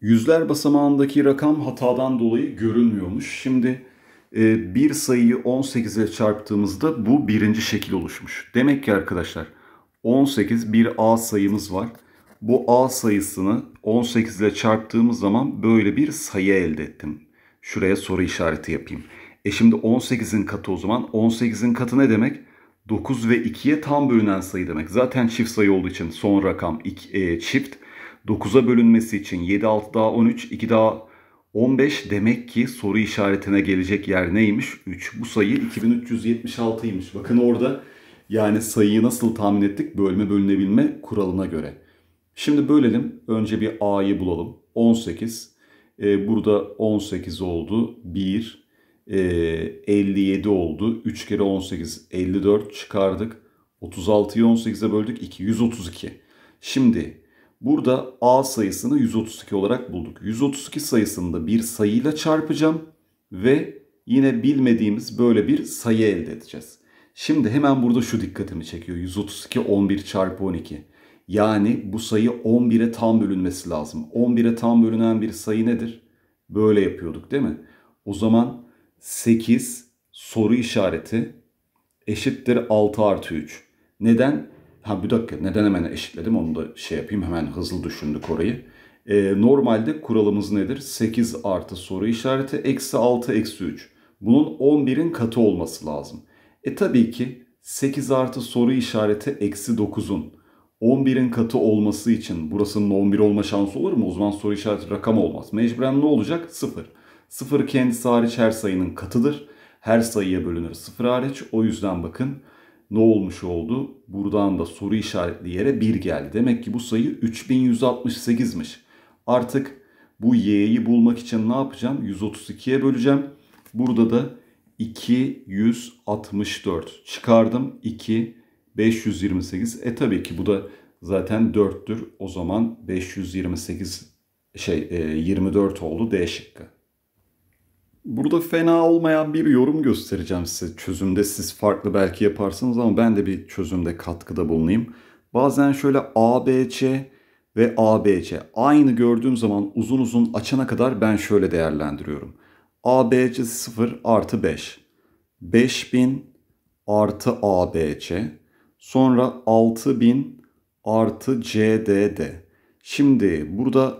A: Yüzler basamağındaki rakam hatadan dolayı görünmüyormuş. Şimdi e, bir sayıyı 18'e çarptığımızda bu birinci şekil oluşmuş. Demek ki arkadaşlar 18 bir A sayımız var. Bu A sayısını 18 ile çarptığımız zaman böyle bir sayı elde ettim. Şuraya soru işareti yapayım. E şimdi 18'in katı o zaman. 18'in katı ne demek? 9 ve 2'ye tam bölünen sayı demek. Zaten çift sayı olduğu için son rakam e, çift. 9'a bölünmesi için 7, 6 daha 13, 2 daha 15 demek ki soru işaretine gelecek yer neymiş? 3. Bu sayı 2376'ymış. Bakın orada yani sayıyı nasıl tahmin ettik? Bölme bölünebilme kuralına göre. Şimdi bölelim. Önce bir a'yı bulalım. 18. Ee, burada 18 oldu. 1. Ee, 57 oldu. 3 kere 18. 54 çıkardık. 36'yı 18'e böldük. 2. 132. Şimdi burada a sayısını 132 olarak bulduk. 132 sayısını da bir sayıyla çarpacağım. Ve yine bilmediğimiz böyle bir sayı elde edeceğiz. Şimdi hemen burada şu dikkatimi çekiyor. 132 11 çarpı 12. Yani bu sayı 11'e tam bölünmesi lazım. 11'e tam bölünen bir sayı nedir? Böyle yapıyorduk değil mi? O zaman 8 soru işareti eşittir 6 artı 3. Neden? Ha bir dakika neden hemen eşitledim onu da şey yapayım hemen hızlı düşündük orayı. Ee, normalde kuralımız nedir? 8 artı soru işareti eksi 6 eksi 3. Bunun 11'in katı olması lazım. E tabii ki 8 artı soru işareti eksi 9'un 11'in katı olması için burasının 11 olma şansı olur mu? O zaman soru işareti rakam olmaz. Mecburen ne olacak? 0. 0 kendisi hariç her sayının katıdır. Her sayıya bölünür 0 hariç. O yüzden bakın ne olmuş oldu? Buradan da soru işaretli yere 1 geldi. Demek ki bu sayı 3168'miş. Artık bu y'yi bulmak için ne yapacağım? 132'ye böleceğim. Burada da 264 çıkardım 2 528 e tabii ki bu da zaten 4'tür o zaman 528 şey e, 24 oldu D şıkkı. Burada fena olmayan bir yorum göstereceğim size. Çözümde siz farklı belki yaparsınız ama ben de bir çözümde katkıda bulunayım. Bazen şöyle ABC ve ABC aynı gördüğüm zaman uzun uzun açana kadar ben şöyle değerlendiriyorum. ABC'si 0 artı 5. 5000 artı ABC. Sonra 6000 artı CDD. Şimdi burada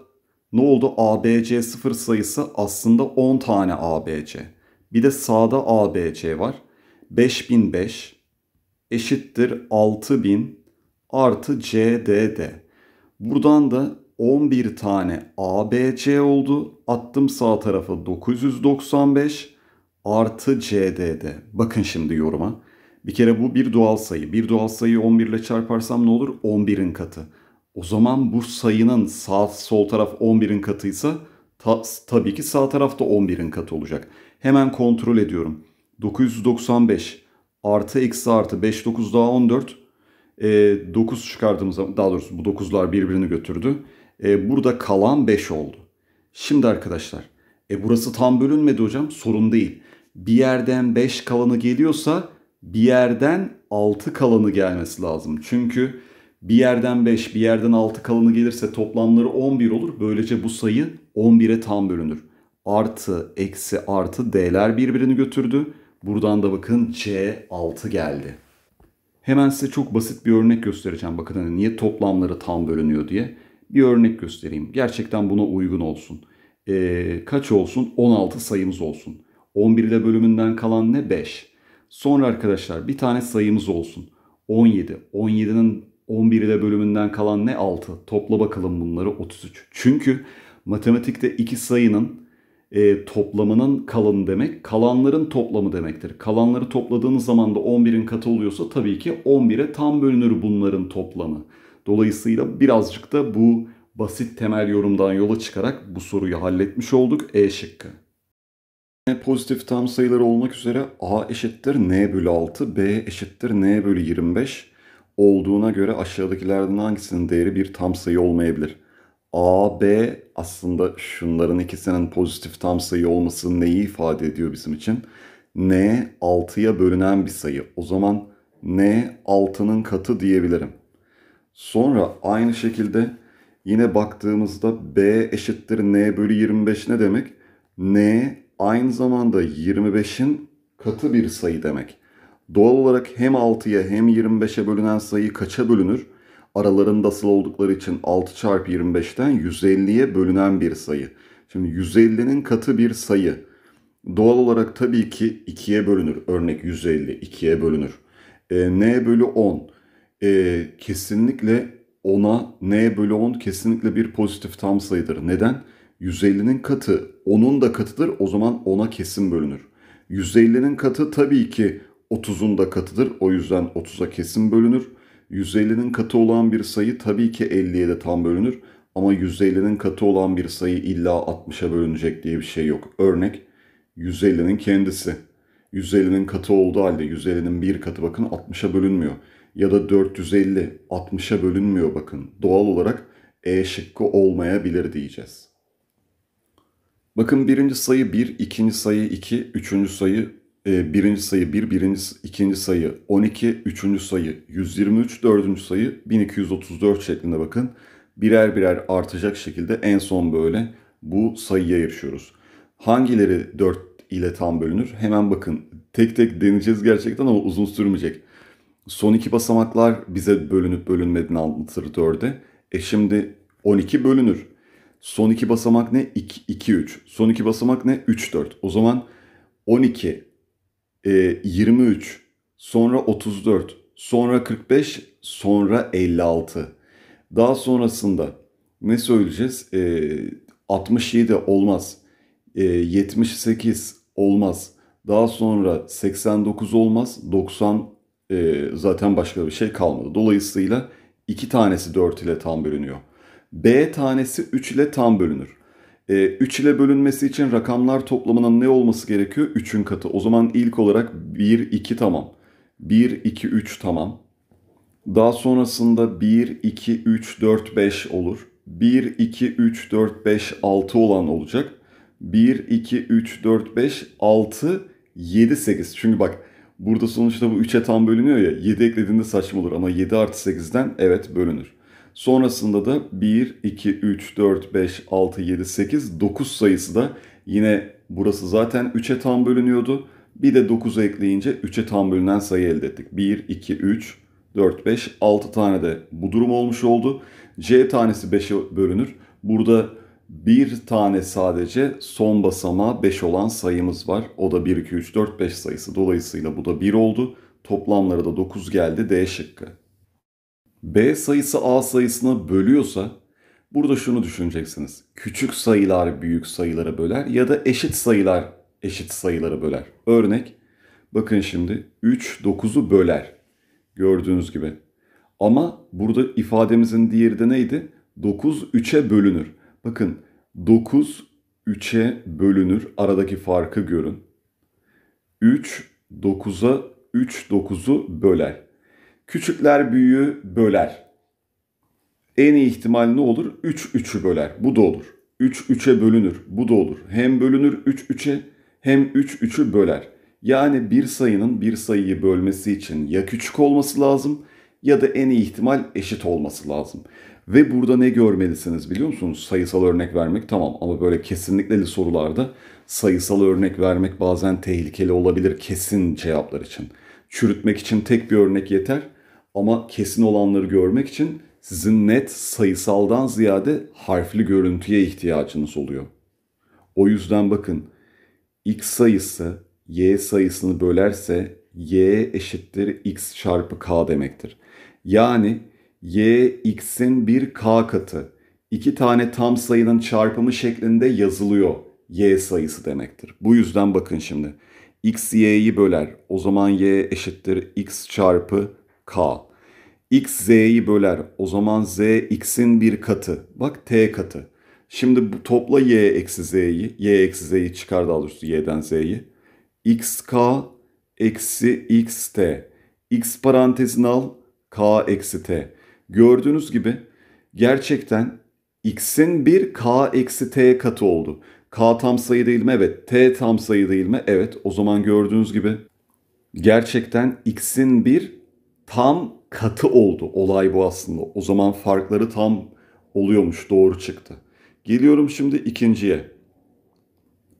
A: ne oldu? ABC sıfır sayısı aslında 10 tane ABC. Bir de sağda ABC var. 5005 eşittir 6000 artı CDD. Buradan da 11 tane ABC oldu. Attım sağ tarafa 995 artı CDD. Bakın şimdi yoruma. Bir kere bu bir doğal sayı. Bir doğal sayıyı 11 ile çarparsam ne olur? 11'in katı. O zaman bu sayının sağ sol taraf 11'in katıysa ta, tabii ki sağ tarafta 11'in katı olacak. Hemen kontrol ediyorum. 995 artı eksi artı 5 9 daha 14. E, 9 çıkardığımız zaman daha doğrusu bu 9'lar birbirini götürdü. E, burada kalan 5 oldu. Şimdi arkadaşlar e burası tam bölünmedi hocam sorun değil bir yerden 5 kalanı geliyorsa bir yerden 6 kalanı gelmesi lazım. Çünkü bir yerden 5 bir yerden 6 kalanı gelirse toplamları 11 olur. Böylece bu sayı 11'e tam bölünür. Artı, eksi, artı d'ler birbirini götürdü. Buradan da bakın C 6 geldi. Hemen size çok basit bir örnek göstereceğim. Bakın hani niye toplamları tam bölünüyor diye. Bir örnek göstereyim. Gerçekten buna uygun olsun. Ee, kaç olsun? 16 sayımız olsun. 11'de bölümünden kalan ne? 5. Sonra arkadaşlar bir tane sayımız olsun. 17. 17'nin 11 ile bölümünden kalan ne? 6. Topla bakalım bunları 33. Çünkü matematikte iki sayının e, toplamının kalanı demek kalanların toplamı demektir. Kalanları topladığınız zaman da 11'in katı oluyorsa tabii ki 11'e tam bölünür bunların toplamı. Dolayısıyla birazcık da bu basit temel yorumdan yola çıkarak bu soruyu halletmiş olduk. E şıkkı pozitif tam sayıları olmak üzere a eşittir n bölü 6, b eşittir n bölü 25 olduğuna göre aşağıdakilerden hangisinin değeri bir tam sayı olmayabilir? A, B aslında şunların ikisinin pozitif tam sayı olması neyi ifade ediyor bizim için? N 6'ya bölünen bir sayı. O zaman N 6'nın katı diyebilirim. Sonra aynı şekilde yine baktığımızda B eşittir N bölü 25 ne demek? N aynı zamanda 25'in katı bir sayı demek. Doğal olarak hem 6'ya hem 25'e bölünen sayı kaça bölünür? Aralarında asıl oldukları için 6 çarpı 25'ten 150'ye bölünen bir sayı. Şimdi 150'nin katı bir sayı. Doğal olarak tabii ki 2'ye bölünür. Örnek 150 2'ye bölünür. E, n bölü 10 e, kesinlikle 10'a n bölü 10 kesinlikle bir pozitif tam sayıdır. Neden? 150'nin katı 10'un da katıdır o zaman 10'a kesin bölünür. 150'nin katı tabii ki 30'un da katıdır o yüzden 30'a kesin bölünür. 150'nin katı olan bir sayı tabii ki 50'ye de tam bölünür. Ama 150'nin katı olan bir sayı illa 60'a bölünecek diye bir şey yok. Örnek 150'nin kendisi. 150'nin katı olduğu halde 150'nin bir katı bakın 60'a bölünmüyor. Ya da 450 60'a bölünmüyor bakın. Doğal olarak E şıkkı olmayabilir diyeceğiz. Bakın birinci sayı 1, ikinci sayı 2, üçüncü sayı e, birinci sayı 1, birinci, ikinci sayı 12, üçüncü sayı 123, dördüncü sayı 1234 şeklinde bakın. Birer birer artacak şekilde en son böyle bu sayıya erişiyoruz. Hangileri 4 ile tam bölünür? Hemen bakın. Tek tek deneyeceğiz gerçekten ama uzun sürmeyecek. Son iki basamaklar bize bölünüp bölünmediğini anlatır 4'e. E şimdi 12 bölünür. Son iki basamak ne? 2-3. Son iki basamak ne? 3-4. O zaman 12, e, 23, sonra 34, sonra 45, sonra 56. Daha sonrasında ne söyleyeceğiz? E, 67 olmaz. E, 78 olmaz. Daha sonra 89 olmaz. 90 e, zaten başka bir şey kalmadı. Dolayısıyla iki tanesi 4 ile tam bölünüyor. B tanesi 3 ile tam bölünür. E, 3 ile bölünmesi için rakamlar toplamının ne olması gerekiyor? 3'ün katı. O zaman ilk olarak 1, 2 tamam. 1, 2, 3 tamam. Daha sonrasında 1, 2, 3, 4, 5 olur. 1, 2, 3, 4, 5, 6 olan olacak. 1, 2, 3, 4, 5, 6, 7, 8. Çünkü bak burada sonuçta bu 3'e tam bölünüyor ya. 7 eklediğinde saçma olur ama 7 artı 8'den evet bölünür. Sonrasında da 1, 2, 3, 4, 5, 6, 7, 8, 9 sayısı da yine burası zaten 3'e tam bölünüyordu. Bir de 9'u ekleyince 3'e tam bölünen sayı elde ettik. 1, 2, 3, 4, 5, 6 tane de bu durum olmuş oldu. C tanesi 5'e bölünür. Burada bir tane sadece son basamağı 5 olan sayımız var. O da 1, 2, 3, 4, 5 sayısı. Dolayısıyla bu da 1 oldu. Toplamları da 9 geldi D şıkkı. B sayısı A sayısına bölüyorsa burada şunu düşüneceksiniz. Küçük sayılar büyük sayılara böler ya da eşit sayılar eşit sayılara böler. Örnek bakın şimdi 3 9'u böler. Gördüğünüz gibi. Ama burada ifademizin diğeri de neydi? 9 3'e bölünür. Bakın 9 3'e bölünür. Aradaki farkı görün. 3 9'a 3 9'u böler. Küçükler büyüğü böler. En iyi ihtimal ne olur? 3 3'ü böler. Bu da olur. 3 3'e bölünür. Bu da olur. Hem bölünür 3 3'e hem 3 3'ü böler. Yani bir sayının bir sayıyı bölmesi için ya küçük olması lazım ya da en iyi ihtimal eşit olması lazım. Ve burada ne görmelisiniz biliyor musunuz? Sayısal örnek vermek tamam ama böyle kesinlikleli sorularda sayısal örnek vermek bazen tehlikeli olabilir kesin cevaplar için. Çürütmek için tek bir örnek yeter. Ama kesin olanları görmek için sizin net sayısaldan ziyade harfli görüntüye ihtiyacınız oluyor. O yüzden bakın x sayısı y sayısını bölerse y eşittir x çarpı k demektir. Yani y x'in bir k katı iki tane tam sayının çarpımı şeklinde yazılıyor y sayısı demektir. Bu yüzden bakın şimdi x y'yi böler. O zaman y eşittir x çarpı K. X Z'yi böler. O zaman Z X'in bir katı. Bak T katı. Şimdi bu topla Y eksi Z'yi. Y eksi Z'yi çıkar da alırsın Y'den Z'yi. X K eksi X T. X parantezini al. K eksi T. Gördüğünüz gibi gerçekten X'in bir K eksi T katı oldu. K tam sayı değil mi? Evet. T tam sayı değil mi? Evet. O zaman gördüğünüz gibi gerçekten X'in bir tam katı oldu. Olay bu aslında. O zaman farkları tam oluyormuş. Doğru çıktı. Geliyorum şimdi ikinciye.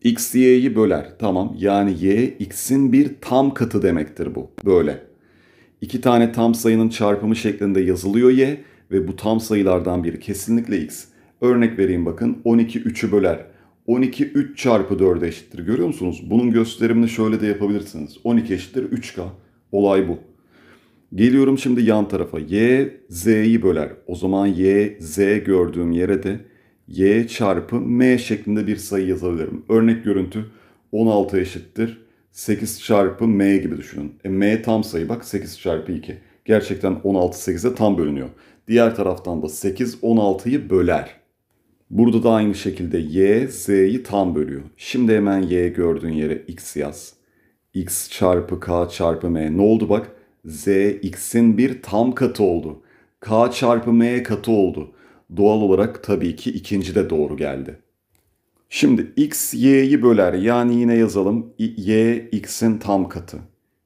A: X, Y'yi böler. Tamam. Yani Y, X'in bir tam katı demektir bu. Böyle. İki tane tam sayının çarpımı şeklinde yazılıyor Y ve bu tam sayılardan biri kesinlikle X. Örnek vereyim bakın. 12 3'ü böler. 12 3 çarpı 4'e eşittir. Görüyor musunuz? Bunun gösterimini şöyle de yapabilirsiniz. 12 eşittir 3K. Olay bu. Geliyorum şimdi yan tarafa. Y, Z'yi böler. O zaman Y, Z gördüğüm yere de Y çarpı M şeklinde bir sayı yazabilirim. Örnek görüntü 16 eşittir. 8 çarpı M gibi düşünün. E, M tam sayı bak 8 çarpı 2. Gerçekten 16 8'e tam bölünüyor. Diğer taraftan da 8 16'yı böler. Burada da aynı şekilde y, z'yi tam bölüyor. Şimdi hemen y gördüğün yere x yaz. x çarpı k çarpı m. Ne oldu bak? Z x'in bir tam katı oldu. K çarpı m katı oldu. Doğal olarak tabii ki ikinci de doğru geldi. Şimdi x y'yi böler. Yani yine yazalım. y x'in tam katı.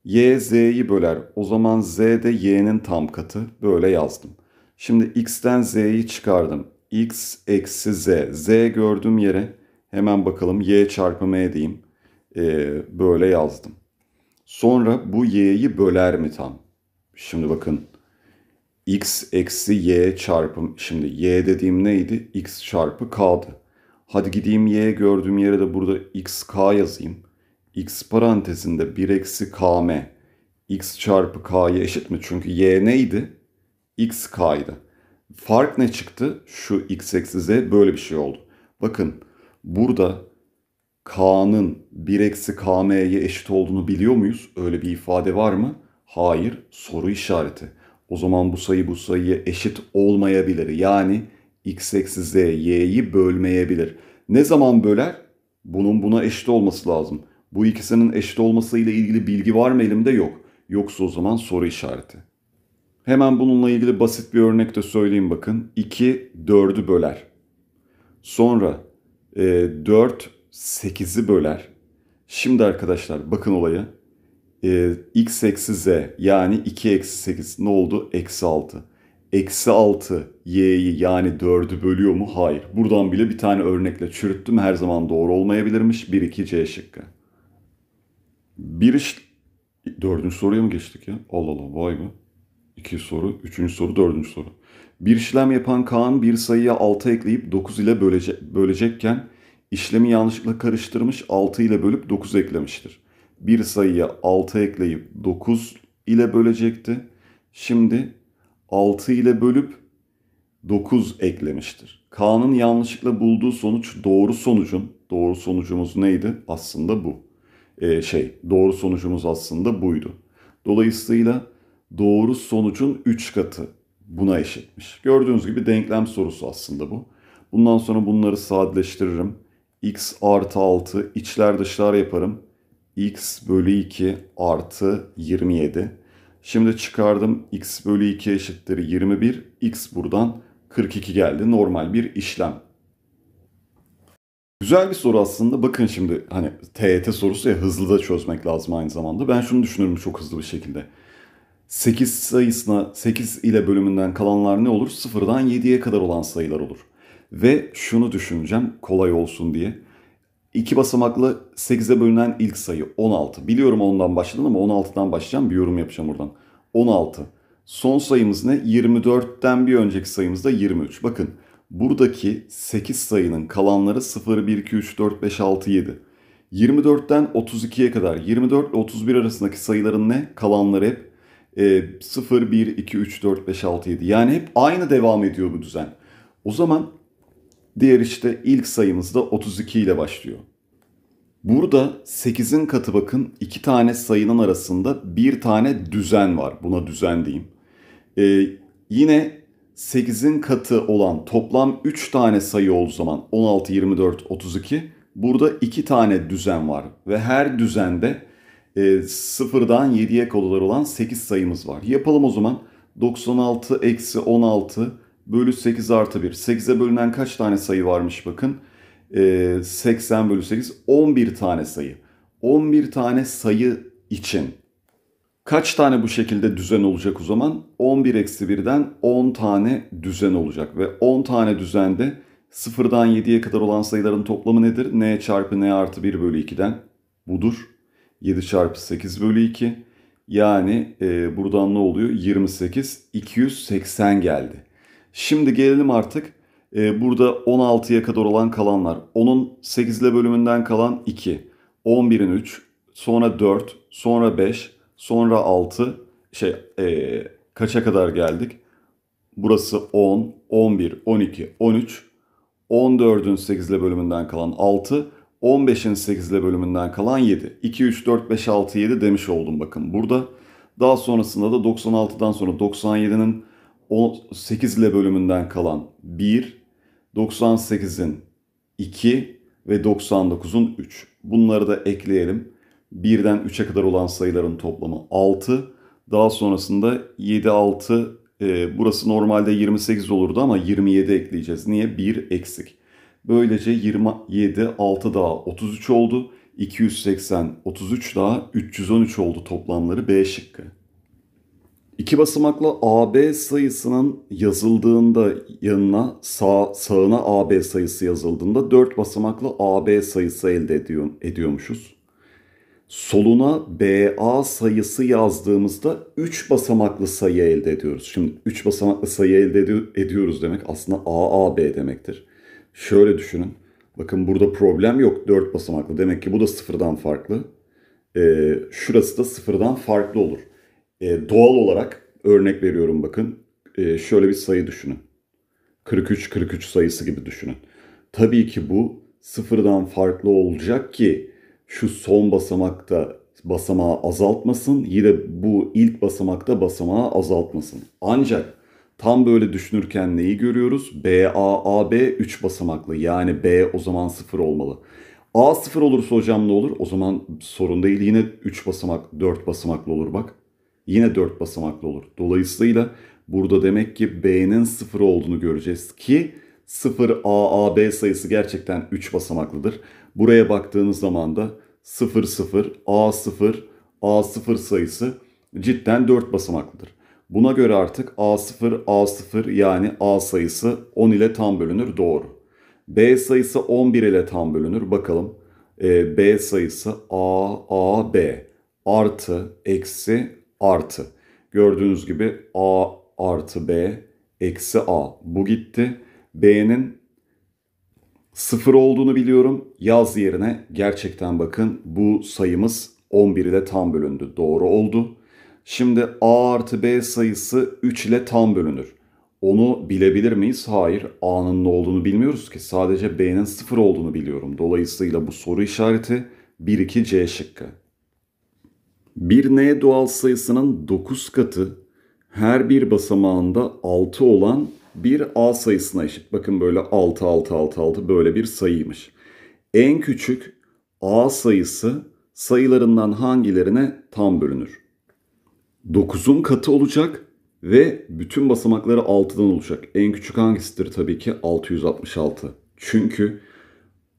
A: y z'yi böler. O zaman z de y'nin tam katı. Böyle yazdım. Şimdi x'ten z'yi çıkardım. x eksi z. z gördüğüm yere hemen bakalım y çarpı m diyeyim. Ee, böyle yazdım. Sonra bu y'yi böler mi tam? Şimdi bakın. x eksi y çarpım. Şimdi y dediğim neydi? x çarpı k'dı. Hadi gideyim y gördüğüm yere de burada x k yazayım. x parantezinde 1 eksi km. x çarpı k'ya eşit mi? Çünkü y neydi? x k'ydı. Fark ne çıktı? Şu x eksi z böyle bir şey oldu. Bakın burada K'nın 1 eksi KM'ye eşit olduğunu biliyor muyuz? Öyle bir ifade var mı? Hayır. Soru işareti. O zaman bu sayı bu sayıya eşit olmayabilir. Yani x eksi z y'yi bölmeyebilir. Ne zaman böler? Bunun buna eşit olması lazım. Bu ikisinin eşit olmasıyla ilgili bilgi var mı elimde? Yok. Yoksa o zaman soru işareti. Hemen bununla ilgili basit bir örnek de söyleyeyim bakın. 2 4'ü böler. Sonra e, 4 8'i böler. Şimdi arkadaşlar bakın olaya. Ee, x eksi z yani 2 eksi 8 ne oldu? Eksi 6. Eksi 6 y'yi yani 4'ü bölüyor mu? Hayır. Buradan bile bir tane örnekle çürüttüm. Her zaman doğru olmayabilirmiş. 1, 2, c şıkkı. Bir iş... Dördüncü soruya mı geçtik ya? Allah Allah vay be. İki soru, üçüncü soru, dördüncü soru. Bir işlem yapan Kaan bir sayıya 6 ekleyip 9 ile bölece, bölecekken işlemi yanlışlıkla karıştırmış 6 ile bölüp 9 eklemiştir. Bir sayıya 6 ekleyip 9 ile bölecekti. Şimdi 6 ile bölüp 9 eklemiştir. Kaan'ın yanlışlıkla bulduğu sonuç doğru sonucun. Doğru sonucumuz neydi? Aslında bu. Ee, şey doğru sonucumuz aslında buydu. Dolayısıyla doğru sonucun 3 katı buna eşitmiş. Gördüğünüz gibi denklem sorusu aslında bu. Bundan sonra bunları sadeleştiririm x artı 6 içler dışlar yaparım. x bölü 2 artı 27. Şimdi çıkardım x bölü 2 eşittir 21. x buradan 42 geldi. Normal bir işlem. Güzel bir soru aslında. Bakın şimdi hani TET e sorusu ya hızlı da çözmek lazım aynı zamanda. Ben şunu düşünürüm çok hızlı bir şekilde. 8 sayısına 8 ile bölümünden kalanlar ne olur? 0'dan 7'ye kadar olan sayılar olur. Ve şunu düşüneceğim kolay olsun diye. İki basamaklı 8'e bölünen ilk sayı 16. Biliyorum ondan başladım ama 16'dan başlayacağım. Bir yorum yapacağım buradan. 16. Son sayımız ne? 24'ten bir önceki sayımız da 23. Bakın buradaki 8 sayının kalanları 0, 1, 2, 3, 4, 5, 6, 7. 24'ten 32'ye kadar 24 ile 31 arasındaki sayıların ne? Kalanları hep e, 0, 1, 2, 3, 4, 5, 6, 7. Yani hep aynı devam ediyor bu düzen. O zaman Diğer işte ilk sayımız da 32 ile başlıyor. Burada 8'in katı bakın iki tane sayının arasında bir tane düzen var. Buna düzen diyeyim. Ee, yine 8'in katı olan toplam 3 tane sayı olduğu zaman 16, 24, 32. Burada 2 tane düzen var ve her düzende e, 0'dan 7'ye kadar olan 8 sayımız var. Yapalım o zaman 96 eksi 16 bölü 8 artı 1. 8'e bölünen kaç tane sayı varmış bakın. E, ee, 80 bölü 8 11 tane sayı. 11 tane sayı için kaç tane bu şekilde düzen olacak o zaman? 11 eksi 1'den 10 tane düzen olacak ve 10 tane düzende 0'dan 7'ye kadar olan sayıların toplamı nedir? n çarpı n artı 1 bölü 2'den budur. 7 çarpı 8 bölü 2. Yani e, buradan ne oluyor? 28, 280 geldi. Şimdi gelelim artık e, burada 16'ya kadar olan kalanlar. Onun 8'le bölümünden kalan 2. 11'in 3, sonra 4, sonra 5, sonra 6. Şey e, kaça kadar geldik? Burası 10, 11, 12, 13. 14'ün 8'le bölümünden kalan 6. 15'in 8'le bölümünden kalan 7. 2, 3, 4, 5, 6, 7 demiş oldum bakın burada. Daha sonrasında da 96'dan sonra 97'nin 8 ile bölümünden kalan 1, 98'in 2 ve 99'un 3. Bunları da ekleyelim. 1'den 3'e kadar olan sayıların toplamı 6. Daha sonrasında 7, 6, e, burası normalde 28 olurdu ama 27 ekleyeceğiz. Niye? 1 eksik. Böylece 27, 6 daha 33 oldu. 280, 33 daha 313 oldu toplamları B şıkkı. İki basamaklı AB sayısının yazıldığında yanına sağ, sağına AB sayısı yazıldığında 4 basamaklı AB sayısı elde ediyor, ediyormuşuz. Soluna BA sayısı yazdığımızda 3 basamaklı sayı elde ediyoruz. Şimdi 3 basamaklı sayı elde ed- ediyoruz demek aslında AAB demektir. Şöyle düşünün. Bakın burada problem yok 4 basamaklı. Demek ki bu da sıfırdan farklı. Ee, şurası da sıfırdan farklı olur. E, doğal olarak örnek veriyorum bakın. E, şöyle bir sayı düşünün. 43 43 sayısı gibi düşünün. Tabii ki bu sıfırdan farklı olacak ki şu son basamakta basamağı azaltmasın. Yine bu ilk basamakta basamağı azaltmasın. Ancak tam böyle düşünürken neyi görüyoruz? B, A, A, B 3 basamaklı. Yani B o zaman 0 olmalı. A 0 olursa hocam ne olur? O zaman sorun değil. Yine 3 basamak, 4 basamaklı olur bak yine 4 basamaklı olur. Dolayısıyla burada demek ki B'nin 0 olduğunu göreceğiz ki 0 A, A, B sayısı gerçekten 3 basamaklıdır. Buraya baktığınız zaman da 0, 0, A, 0, A, 0 sayısı cidden 4 basamaklıdır. Buna göre artık A0, A0 yani A sayısı 10 ile tam bölünür doğru. B sayısı 11 ile tam bölünür bakalım. E, B sayısı A, A, B artı eksi artı. Gördüğünüz gibi A artı B eksi A. Bu gitti. B'nin sıfır olduğunu biliyorum. Yaz yerine gerçekten bakın bu sayımız 11 ile tam bölündü. Doğru oldu. Şimdi A artı B sayısı 3 ile tam bölünür. Onu bilebilir miyiz? Hayır. A'nın ne olduğunu bilmiyoruz ki. Sadece B'nin 0 olduğunu biliyorum. Dolayısıyla bu soru işareti 1-2 C şıkkı. Bir n doğal sayısının 9 katı her bir basamağında 6 olan bir a sayısına eşit. Bakın böyle 6 6 6 6 böyle bir sayıymış. En küçük a sayısı sayılarından hangilerine tam bölünür? 9'un katı olacak ve bütün basamakları 6'dan olacak. En küçük hangisidir tabii ki 666. Çünkü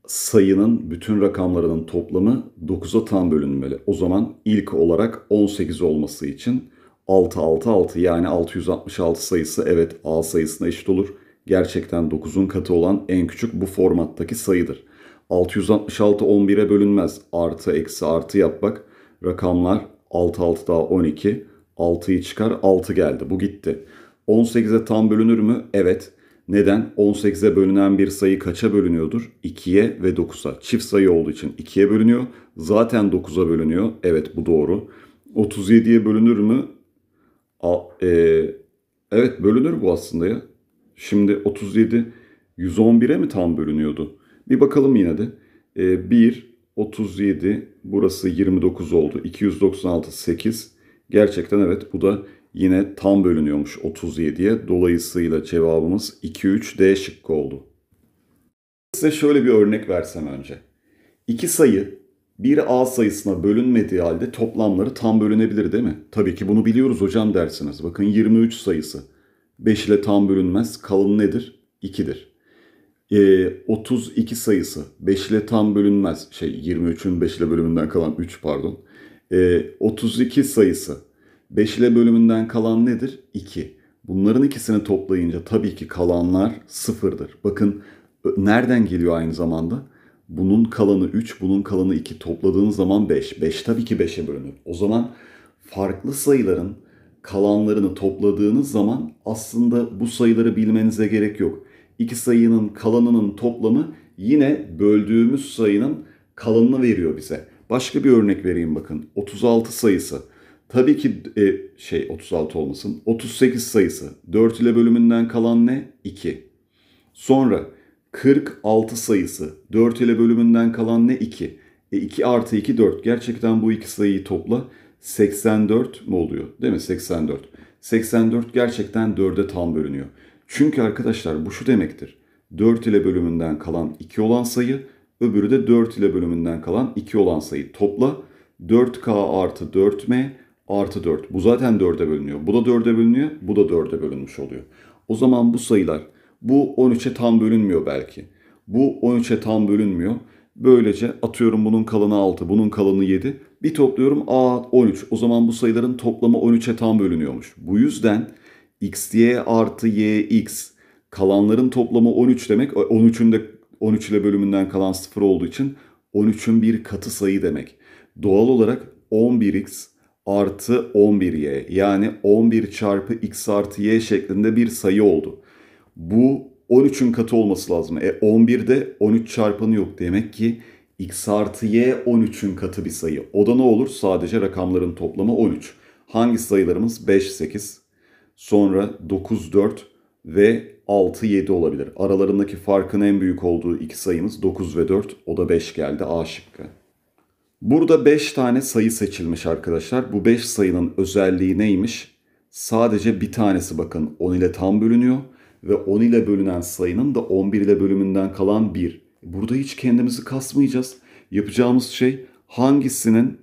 A: sayının bütün rakamlarının toplamı 9'a tam bölünmeli. O zaman ilk olarak 18 olması için 666 yani 666 sayısı evet A sayısına eşit olur. Gerçekten 9'un katı olan en küçük bu formattaki sayıdır. 666 11'e bölünmez. Artı eksi artı yap bak. Rakamlar 6 6 daha 12. 6'yı çıkar 6 geldi. Bu gitti. 18'e tam bölünür mü? Evet. Neden? 18'e bölünen bir sayı kaça bölünüyordur? 2'ye ve 9'a. Çift sayı olduğu için 2'ye bölünüyor. Zaten 9'a bölünüyor. Evet bu doğru. 37'ye bölünür mü? A, e, evet bölünür bu aslında ya. Şimdi 37 111'e mi tam bölünüyordu? Bir bakalım yine de. E, 1, 37, burası 29 oldu. 296, 8. Gerçekten evet bu da yine tam bölünüyormuş 37'ye. Dolayısıyla cevabımız 2-3 D şıkkı oldu. Size şöyle bir örnek versem önce. İki sayı bir A sayısına bölünmediği halde toplamları tam bölünebilir değil mi? Tabii ki bunu biliyoruz hocam dersiniz. Bakın 23 sayısı. 5 ile tam bölünmez. Kalın nedir? 2'dir. E, 32 sayısı 5 ile tam bölünmez. Şey 23'ün 5 ile bölümünden kalan 3 pardon. E, ee, 32 sayısı 5 ile bölümünden kalan nedir? 2. Bunların ikisini toplayınca tabii ki kalanlar sıfırdır. Bakın nereden geliyor aynı zamanda? Bunun kalanı 3, bunun kalanı 2 topladığın zaman 5. 5 tabii ki 5'e bölünür. O zaman farklı sayıların kalanlarını topladığınız zaman aslında bu sayıları bilmenize gerek yok. İki sayının kalanının toplamı yine böldüğümüz sayının kalanını veriyor bize. Başka bir örnek vereyim bakın. 36 sayısı. Tabii ki e, şey 36 olmasın. 38 sayısı 4 ile bölümünden kalan ne? 2. Sonra 46 sayısı 4 ile bölümünden kalan ne? 2. E 2 artı 2 4. Gerçekten bu iki sayıyı topla. 84 mi oluyor? Değil mi? 84. 84 gerçekten 4'e tam bölünüyor. Çünkü arkadaşlar bu şu demektir. 4 ile bölümünden kalan 2 olan sayı, öbürü de 4 ile bölümünden kalan 2 olan sayı. Topla 4K artı 4M artı 4. Bu zaten 4'e bölünüyor. Bu da 4'e bölünüyor. Bu da 4'e bölünmüş oluyor. O zaman bu sayılar bu 13'e tam bölünmüyor belki. Bu 13'e tam bölünmüyor. Böylece atıyorum bunun kalanı 6, bunun kalanı 7. Bir topluyorum a 13. O zaman bu sayıların toplamı 13'e tam bölünüyormuş. Bu yüzden x xy artı y x, kalanların toplamı 13 demek. 13'ün e, de 13 ile bölümünden kalan 0 olduğu için 13'ün bir katı sayı demek. Doğal olarak 11x artı 11y yani 11 çarpı x artı y şeklinde bir sayı oldu. Bu 13'ün katı olması lazım. E 11'de 13 çarpanı yok. Demek ki x artı y 13'ün katı bir sayı. O da ne olur? Sadece rakamların toplamı 13. Hangi sayılarımız? 5, 8, sonra 9, 4 ve 6, 7 olabilir. Aralarındaki farkın en büyük olduğu iki sayımız 9 ve 4. O da 5 geldi A şıkkı. Burada 5 tane sayı seçilmiş arkadaşlar. Bu 5 sayının özelliği neymiş? Sadece bir tanesi bakın 10 ile tam bölünüyor ve 10 ile bölünen sayının da 11 ile bölümünden kalan 1. Burada hiç kendimizi kasmayacağız. Yapacağımız şey hangisinin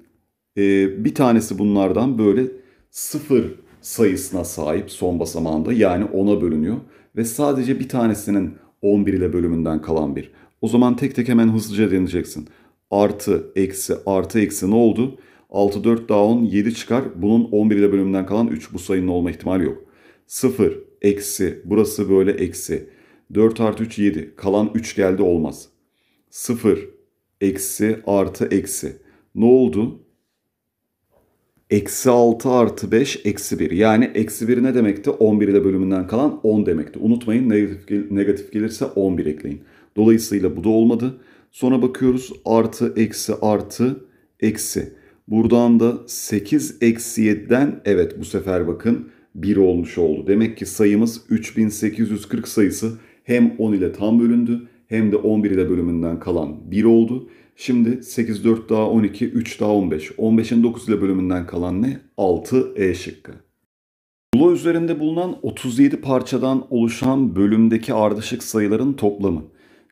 A: e, bir tanesi bunlardan böyle 0 sayısına sahip son basamağında yani 10'a bölünüyor ve sadece bir tanesinin 11 ile bölümünden kalan 1. O zaman tek tek hemen hızlıca deneyeceksin artı eksi artı eksi ne oldu? 6 4 daha 10 7 çıkar. Bunun 11 ile bölümünden kalan 3. Bu sayının olma ihtimali yok. 0 eksi burası böyle eksi. 4 artı 3 7 kalan 3 geldi olmaz. 0 eksi artı eksi. Ne oldu? Eksi 6 artı 5 eksi 1. Yani eksi 1 ne demekti? 11 ile bölümünden kalan 10 demekti. Unutmayın negatif, negatif gelirse 11 ekleyin. Dolayısıyla bu da olmadı. Sonra bakıyoruz artı, eksi, artı, eksi. Buradan da 8 eksi 7'den evet bu sefer bakın 1 olmuş oldu. Demek ki sayımız 3840 sayısı hem 10 ile tam bölündü hem de 11 ile bölümünden kalan 1 oldu. Şimdi 8 4 daha 12 3 daha 15. 15'in 9 ile bölümünden kalan ne? 6 E şıkkı. Rulo üzerinde bulunan 37 parçadan oluşan bölümdeki ardışık sayıların toplamı.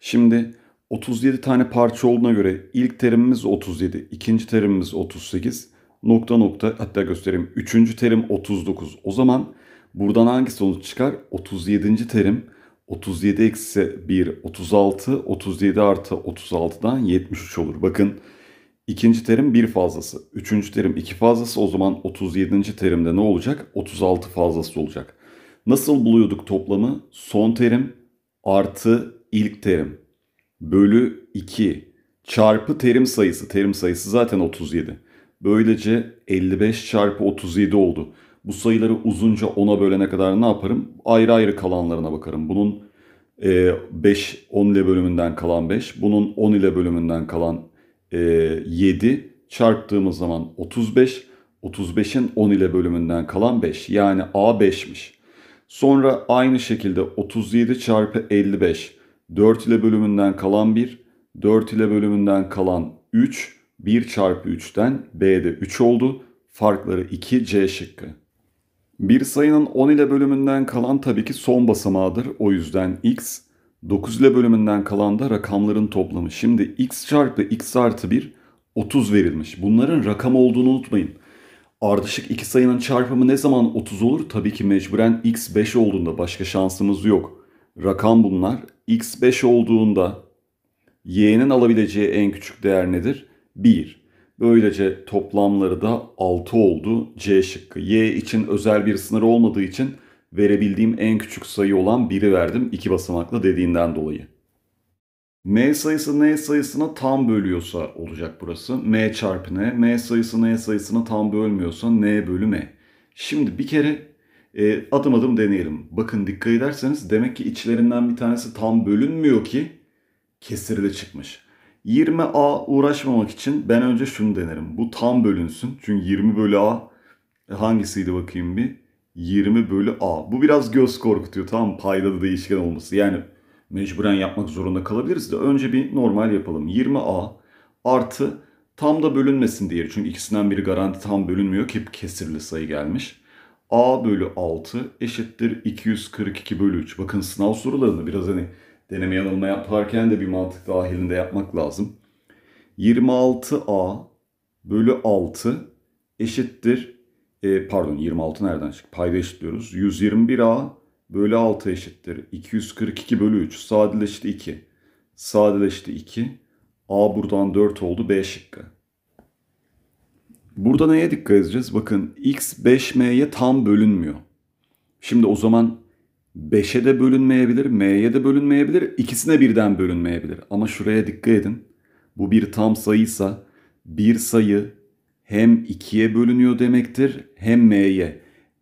A: Şimdi 37 tane parça olduğuna göre ilk terimimiz 37, ikinci terimimiz 38, nokta nokta hatta göstereyim. Üçüncü terim 39. O zaman buradan hangi sonuç çıkar? 37. terim 37 eksi 1 36, 37 artı 36'dan 73 olur. Bakın ikinci terim 1 fazlası, üçüncü terim 2 fazlası o zaman 37. terimde ne olacak? 36 fazlası olacak. Nasıl buluyorduk toplamı? Son terim artı ilk terim bölü 2 çarpı terim sayısı. Terim sayısı zaten 37. Böylece 55 çarpı 37 oldu. Bu sayıları uzunca 10'a bölene kadar ne yaparım? Ayrı ayrı kalanlarına bakarım. Bunun 5, e, 10 ile bölümünden kalan 5. Bunun 10 ile bölümünden kalan 7. E, çarptığımız zaman 35. 35'in 10 ile bölümünden kalan 5. Yani A 5'miş. Sonra aynı şekilde 37 çarpı 55. 4 ile bölümünden kalan 1, 4 ile bölümünden kalan 3, 1 çarpı 3'ten B'de 3 oldu. Farkları 2 C şıkkı. Bir sayının 10 ile bölümünden kalan tabii ki son basamağıdır. O yüzden x, 9 ile bölümünden kalan da rakamların toplamı. Şimdi x çarpı x artı 1, 30 verilmiş. Bunların rakam olduğunu unutmayın. Ardışık iki sayının çarpımı ne zaman 30 olur? Tabii ki mecburen x 5 olduğunda başka şansımız yok. Rakam bunlar x5 olduğunda y'nin alabileceği en küçük değer nedir? 1. Böylece toplamları da 6 oldu C şıkkı. Y için özel bir sınır olmadığı için verebildiğim en küçük sayı olan 1'i verdim 2 basamaklı dediğinden dolayı. M sayısı N sayısına tam bölüyorsa olacak burası. M çarpı N. M sayısı N sayısına tam bölmüyorsa N bölü M. Şimdi bir kere e, adım adım deneyelim. Bakın dikkat ederseniz demek ki içlerinden bir tanesi tam bölünmüyor ki kesirli çıkmış. 20A uğraşmamak için ben önce şunu denerim. Bu tam bölünsün. Çünkü 20 bölü A e, hangisiydi bakayım bir. 20 bölü A. Bu biraz göz korkutuyor. Tam da değişken olması. Yani mecburen yapmak zorunda kalabiliriz de önce bir normal yapalım. 20A artı tam da bölünmesin diye. Çünkü ikisinden biri garanti tam bölünmüyor ki kesirli sayı gelmiş. A bölü 6 eşittir 242 bölü 3. Bakın sınav sorularını biraz hani deneme yanılma yaparken de bir mantık dahilinde yapmak lazım. 26A bölü 6 eşittir e, pardon 26 nereden çıktı? Payda eşitliyoruz. 121A bölü 6 eşittir. 242 bölü 3. Sadeleşti 2. Sadeleşti 2. A buradan 4 oldu. B şıkkı. Burada neye dikkat edeceğiz? Bakın x 5m'ye tam bölünmüyor. Şimdi o zaman 5'e de bölünmeyebilir, m'ye de bölünmeyebilir, ikisine birden bölünmeyebilir. Ama şuraya dikkat edin. Bu bir tam sayıysa bir sayı hem 2'ye bölünüyor demektir hem m'ye.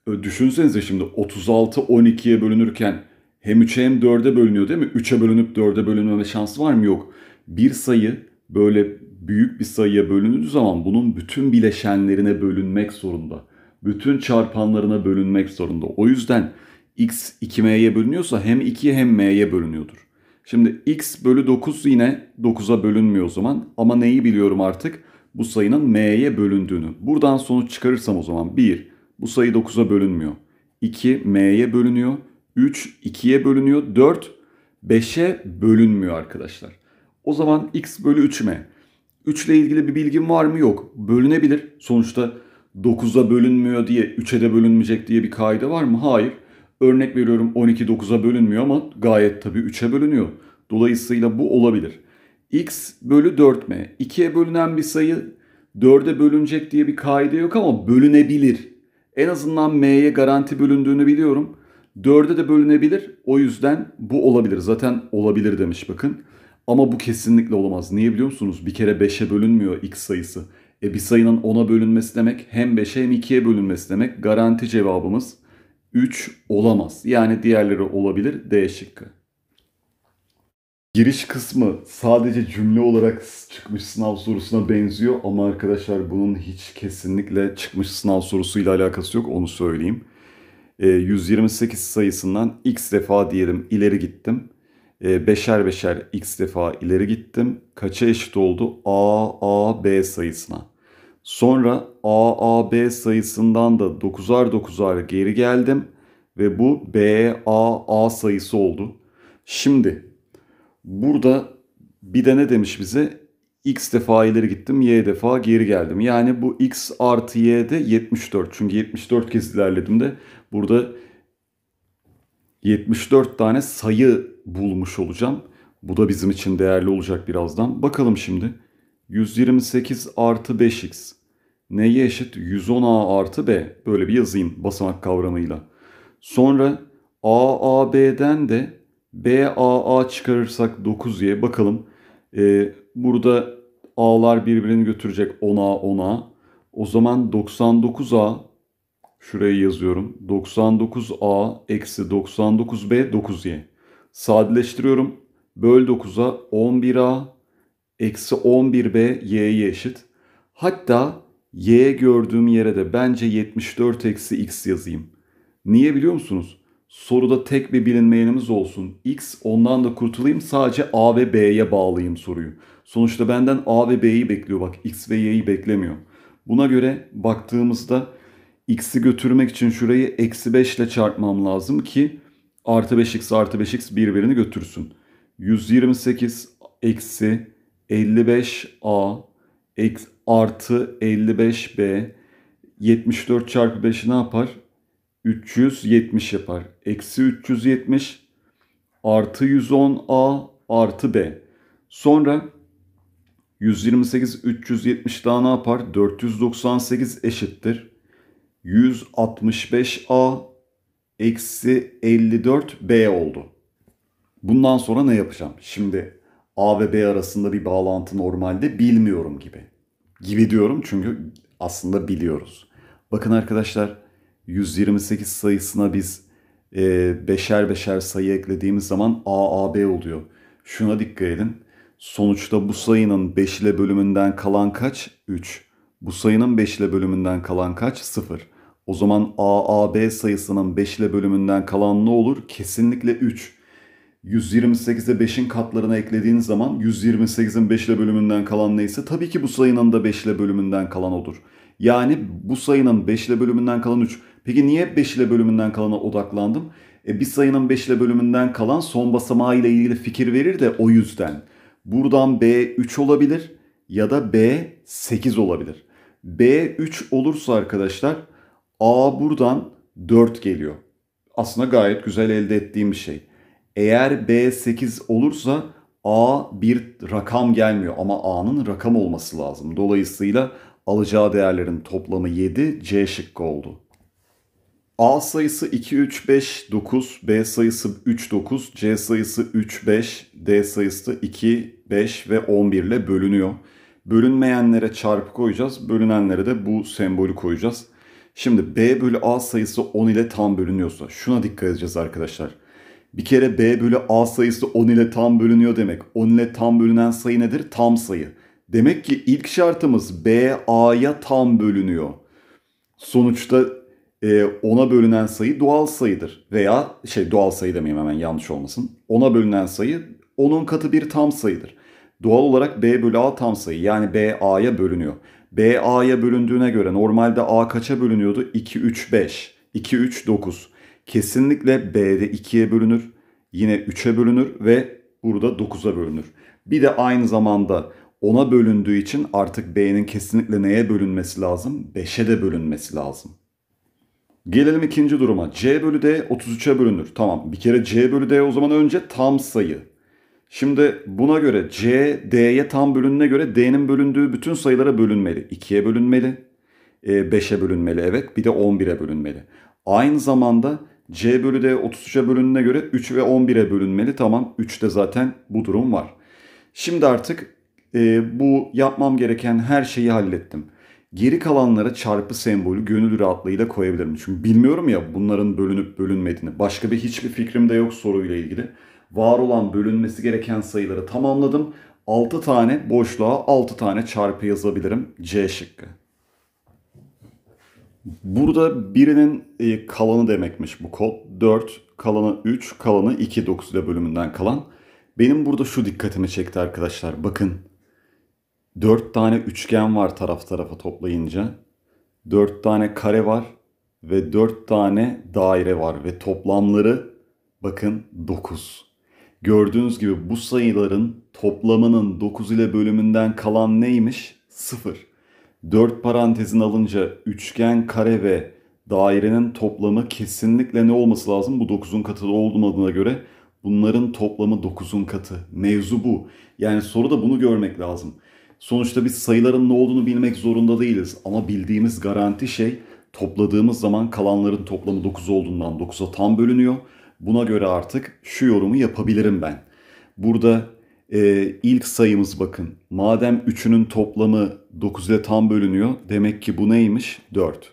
A: E, düşünsenize şimdi 36 12'ye bölünürken hem 3'e hem 4'e bölünüyor değil mi? 3'e bölünüp 4'e bölünmeme şansı var mı? Yok. Bir sayı böyle büyük bir sayıya bölündüğü zaman bunun bütün bileşenlerine bölünmek zorunda. Bütün çarpanlarına bölünmek zorunda. O yüzden x 2m'ye bölünüyorsa hem 2 hem m'ye bölünüyordur. Şimdi x bölü 9 yine 9'a bölünmüyor o zaman. Ama neyi biliyorum artık? Bu sayının m'ye bölündüğünü. Buradan sonuç çıkarırsam o zaman 1. Bu sayı 9'a bölünmüyor. 2 m'ye bölünüyor. 3 2'ye bölünüyor. 4 5'e bölünmüyor arkadaşlar. O zaman x bölü 3m. 3 ile ilgili bir bilgim var mı? Yok. Bölünebilir. Sonuçta 9'a bölünmüyor diye 3'e de bölünmeyecek diye bir kaide var mı? Hayır. Örnek veriyorum 12 9'a bölünmüyor ama gayet tabii 3'e bölünüyor. Dolayısıyla bu olabilir. X bölü 4M. 2'ye bölünen bir sayı 4'e bölünecek diye bir kaide yok ama bölünebilir. En azından M'ye garanti bölündüğünü biliyorum. 4'e de bölünebilir. O yüzden bu olabilir. Zaten olabilir demiş bakın. Ama bu kesinlikle olamaz. Niye biliyor musunuz? Bir kere 5'e bölünmüyor x sayısı. E bir sayının 10'a bölünmesi demek hem 5'e hem 2'ye bölünmesi demek. Garanti cevabımız 3 olamaz. Yani diğerleri olabilir D şıkkı. Giriş kısmı sadece cümle olarak çıkmış sınav sorusuna benziyor ama arkadaşlar bunun hiç kesinlikle çıkmış sınav sorusuyla alakası yok onu söyleyeyim. E, 128 sayısından x defa diyelim ileri gittim e, beşer beşer x defa ileri gittim. Kaça eşit oldu? A, A, B sayısına. Sonra A, A, B sayısından da 9'ar 9'ar geri geldim. Ve bu B, A, A sayısı oldu. Şimdi burada bir de ne demiş bize? X defa ileri gittim, Y defa geri geldim. Yani bu X artı Y de 74. Çünkü 74 kez ilerledim de burada 74 tane sayı bulmuş olacağım. Bu da bizim için değerli olacak birazdan. Bakalım şimdi. 128 artı 5x. Neye eşit? 110a artı b. Böyle bir yazayım basamak kavramıyla. Sonra AAB'den de BAA çıkarırsak 9y. bakalım. Ee, burada A'lar birbirini götürecek 10A 10A. O zaman 99A şuraya yazıyorum. 99A eksi 99B 9Y. Sadeleştiriyorum. Böl 9'a 11a eksi 11b y'ye eşit. Hatta y gördüğüm yere de bence 74 eksi x yazayım. Niye biliyor musunuz? Soruda tek bir bilinmeyenimiz olsun. X ondan da kurtulayım sadece a ve b'ye bağlayayım soruyu. Sonuçta benden a ve b'yi bekliyor bak x ve y'yi beklemiyor. Buna göre baktığımızda x'i götürmek için şurayı eksi 5 ile çarpmam lazım ki artı 5x artı 5x birbirini götürsün. 128 eksi 55a eksi artı 55b 74 çarpı 5 ne yapar? 370 yapar. Eksi 370 artı 110a artı b. Sonra 128 370 daha ne yapar? 498 eşittir. 165a eksi 54B oldu. Bundan sonra ne yapacağım? Şimdi A ve B arasında bir bağlantı normalde bilmiyorum gibi. Gibi diyorum çünkü aslında biliyoruz. Bakın arkadaşlar 128 sayısına biz e, beşer beşer sayı eklediğimiz zaman A, A, B oluyor. Şuna dikkat edin. Sonuçta bu sayının 5 ile bölümünden kalan kaç? 3. Bu sayının 5 ile bölümünden kalan kaç? 0. O zaman AAB sayısının 5 ile bölümünden kalan ne olur? Kesinlikle 3. 128'e 5'in katlarına eklediğiniz zaman 128'in 5 ile bölümünden kalan neyse tabii ki bu sayının da 5 ile bölümünden kalan odur. Yani bu sayının 5 ile bölümünden kalan 3. Peki niye 5 ile bölümünden kalana odaklandım? E, bir sayının 5 ile bölümünden kalan son basamağı ile ilgili fikir verir de o yüzden. Buradan B 3 olabilir ya da B 8 olabilir. B 3 olursa arkadaşlar A buradan 4 geliyor. Aslında gayet güzel elde ettiğim bir şey. Eğer B 8 olursa A bir rakam gelmiyor ama A'nın rakam olması lazım. Dolayısıyla alacağı değerlerin toplamı 7, C şıkkı oldu. A sayısı 2, 3, 5, 9, B sayısı 3, 9, C sayısı 3, 5, D sayısı 2, 5 ve 11 ile bölünüyor. Bölünmeyenlere çarpı koyacağız, bölünenlere de bu sembolü koyacağız. Şimdi b bölü a sayısı 10 ile tam bölünüyorsa şuna dikkat edeceğiz arkadaşlar. Bir kere b bölü a sayısı 10 ile tam bölünüyor demek. 10 ile tam bölünen sayı nedir? Tam sayı. Demek ki ilk şartımız b a'ya tam bölünüyor. Sonuçta e, ona bölünen sayı doğal sayıdır. Veya şey doğal sayı demeyeyim hemen yanlış olmasın. Ona bölünen sayı onun katı bir tam sayıdır. Doğal olarak b bölü a tam sayı yani b a'ya bölünüyor. B A'ya bölündüğüne göre normalde A kaça bölünüyordu? 2, 3, 5. 2, 3, 9. Kesinlikle b de 2'ye bölünür. Yine 3'e bölünür ve burada 9'a bölünür. Bir de aynı zamanda 10'a bölündüğü için artık B'nin kesinlikle neye bölünmesi lazım? 5'e de bölünmesi lazım. Gelelim ikinci duruma. C bölü D 33'e bölünür. Tamam bir kere C bölü D o zaman önce tam sayı. Şimdi buna göre C, D'ye tam bölününe göre D'nin bölündüğü bütün sayılara bölünmeli. 2'ye bölünmeli, 5'e bölünmeli evet bir de 11'e bölünmeli. Aynı zamanda C bölü D 33'e bölününe göre 3 ve 11'e bölünmeli. Tamam 3'te zaten bu durum var. Şimdi artık e, bu yapmam gereken her şeyi hallettim. Geri kalanlara çarpı sembolü gönül rahatlığıyla koyabilirim. Çünkü bilmiyorum ya bunların bölünüp bölünmediğini. Başka bir hiçbir fikrim de yok soruyla ilgili var olan bölünmesi gereken sayıları tamamladım. 6 tane boşluğa 6 tane çarpı yazabilirim C şıkkı. Burada birinin e, kalanı demekmiş bu kod. 4, kalanı 3, kalanı 2 9 ile bölümünden kalan. Benim burada şu dikkatimi çekti arkadaşlar. Bakın 4 tane üçgen var taraf tarafa toplayınca. 4 tane kare var ve 4 tane daire var ve toplamları bakın 9. Gördüğünüz gibi bu sayıların toplamının 9 ile bölümünden kalan neymiş? 0. 4 parantezin alınca üçgen, kare ve dairenin toplamı kesinlikle ne olması lazım? Bu 9'un katı olmadığına göre bunların toplamı 9'un katı. Mevzu bu. Yani soruda bunu görmek lazım. Sonuçta biz sayıların ne olduğunu bilmek zorunda değiliz. Ama bildiğimiz garanti şey topladığımız zaman kalanların toplamı 9 olduğundan 9'a tam bölünüyor. Buna göre artık şu yorumu yapabilirim ben. Burada e, ilk sayımız bakın. Madem 3'ünün toplamı 9 ile tam bölünüyor. Demek ki bu neymiş? 4.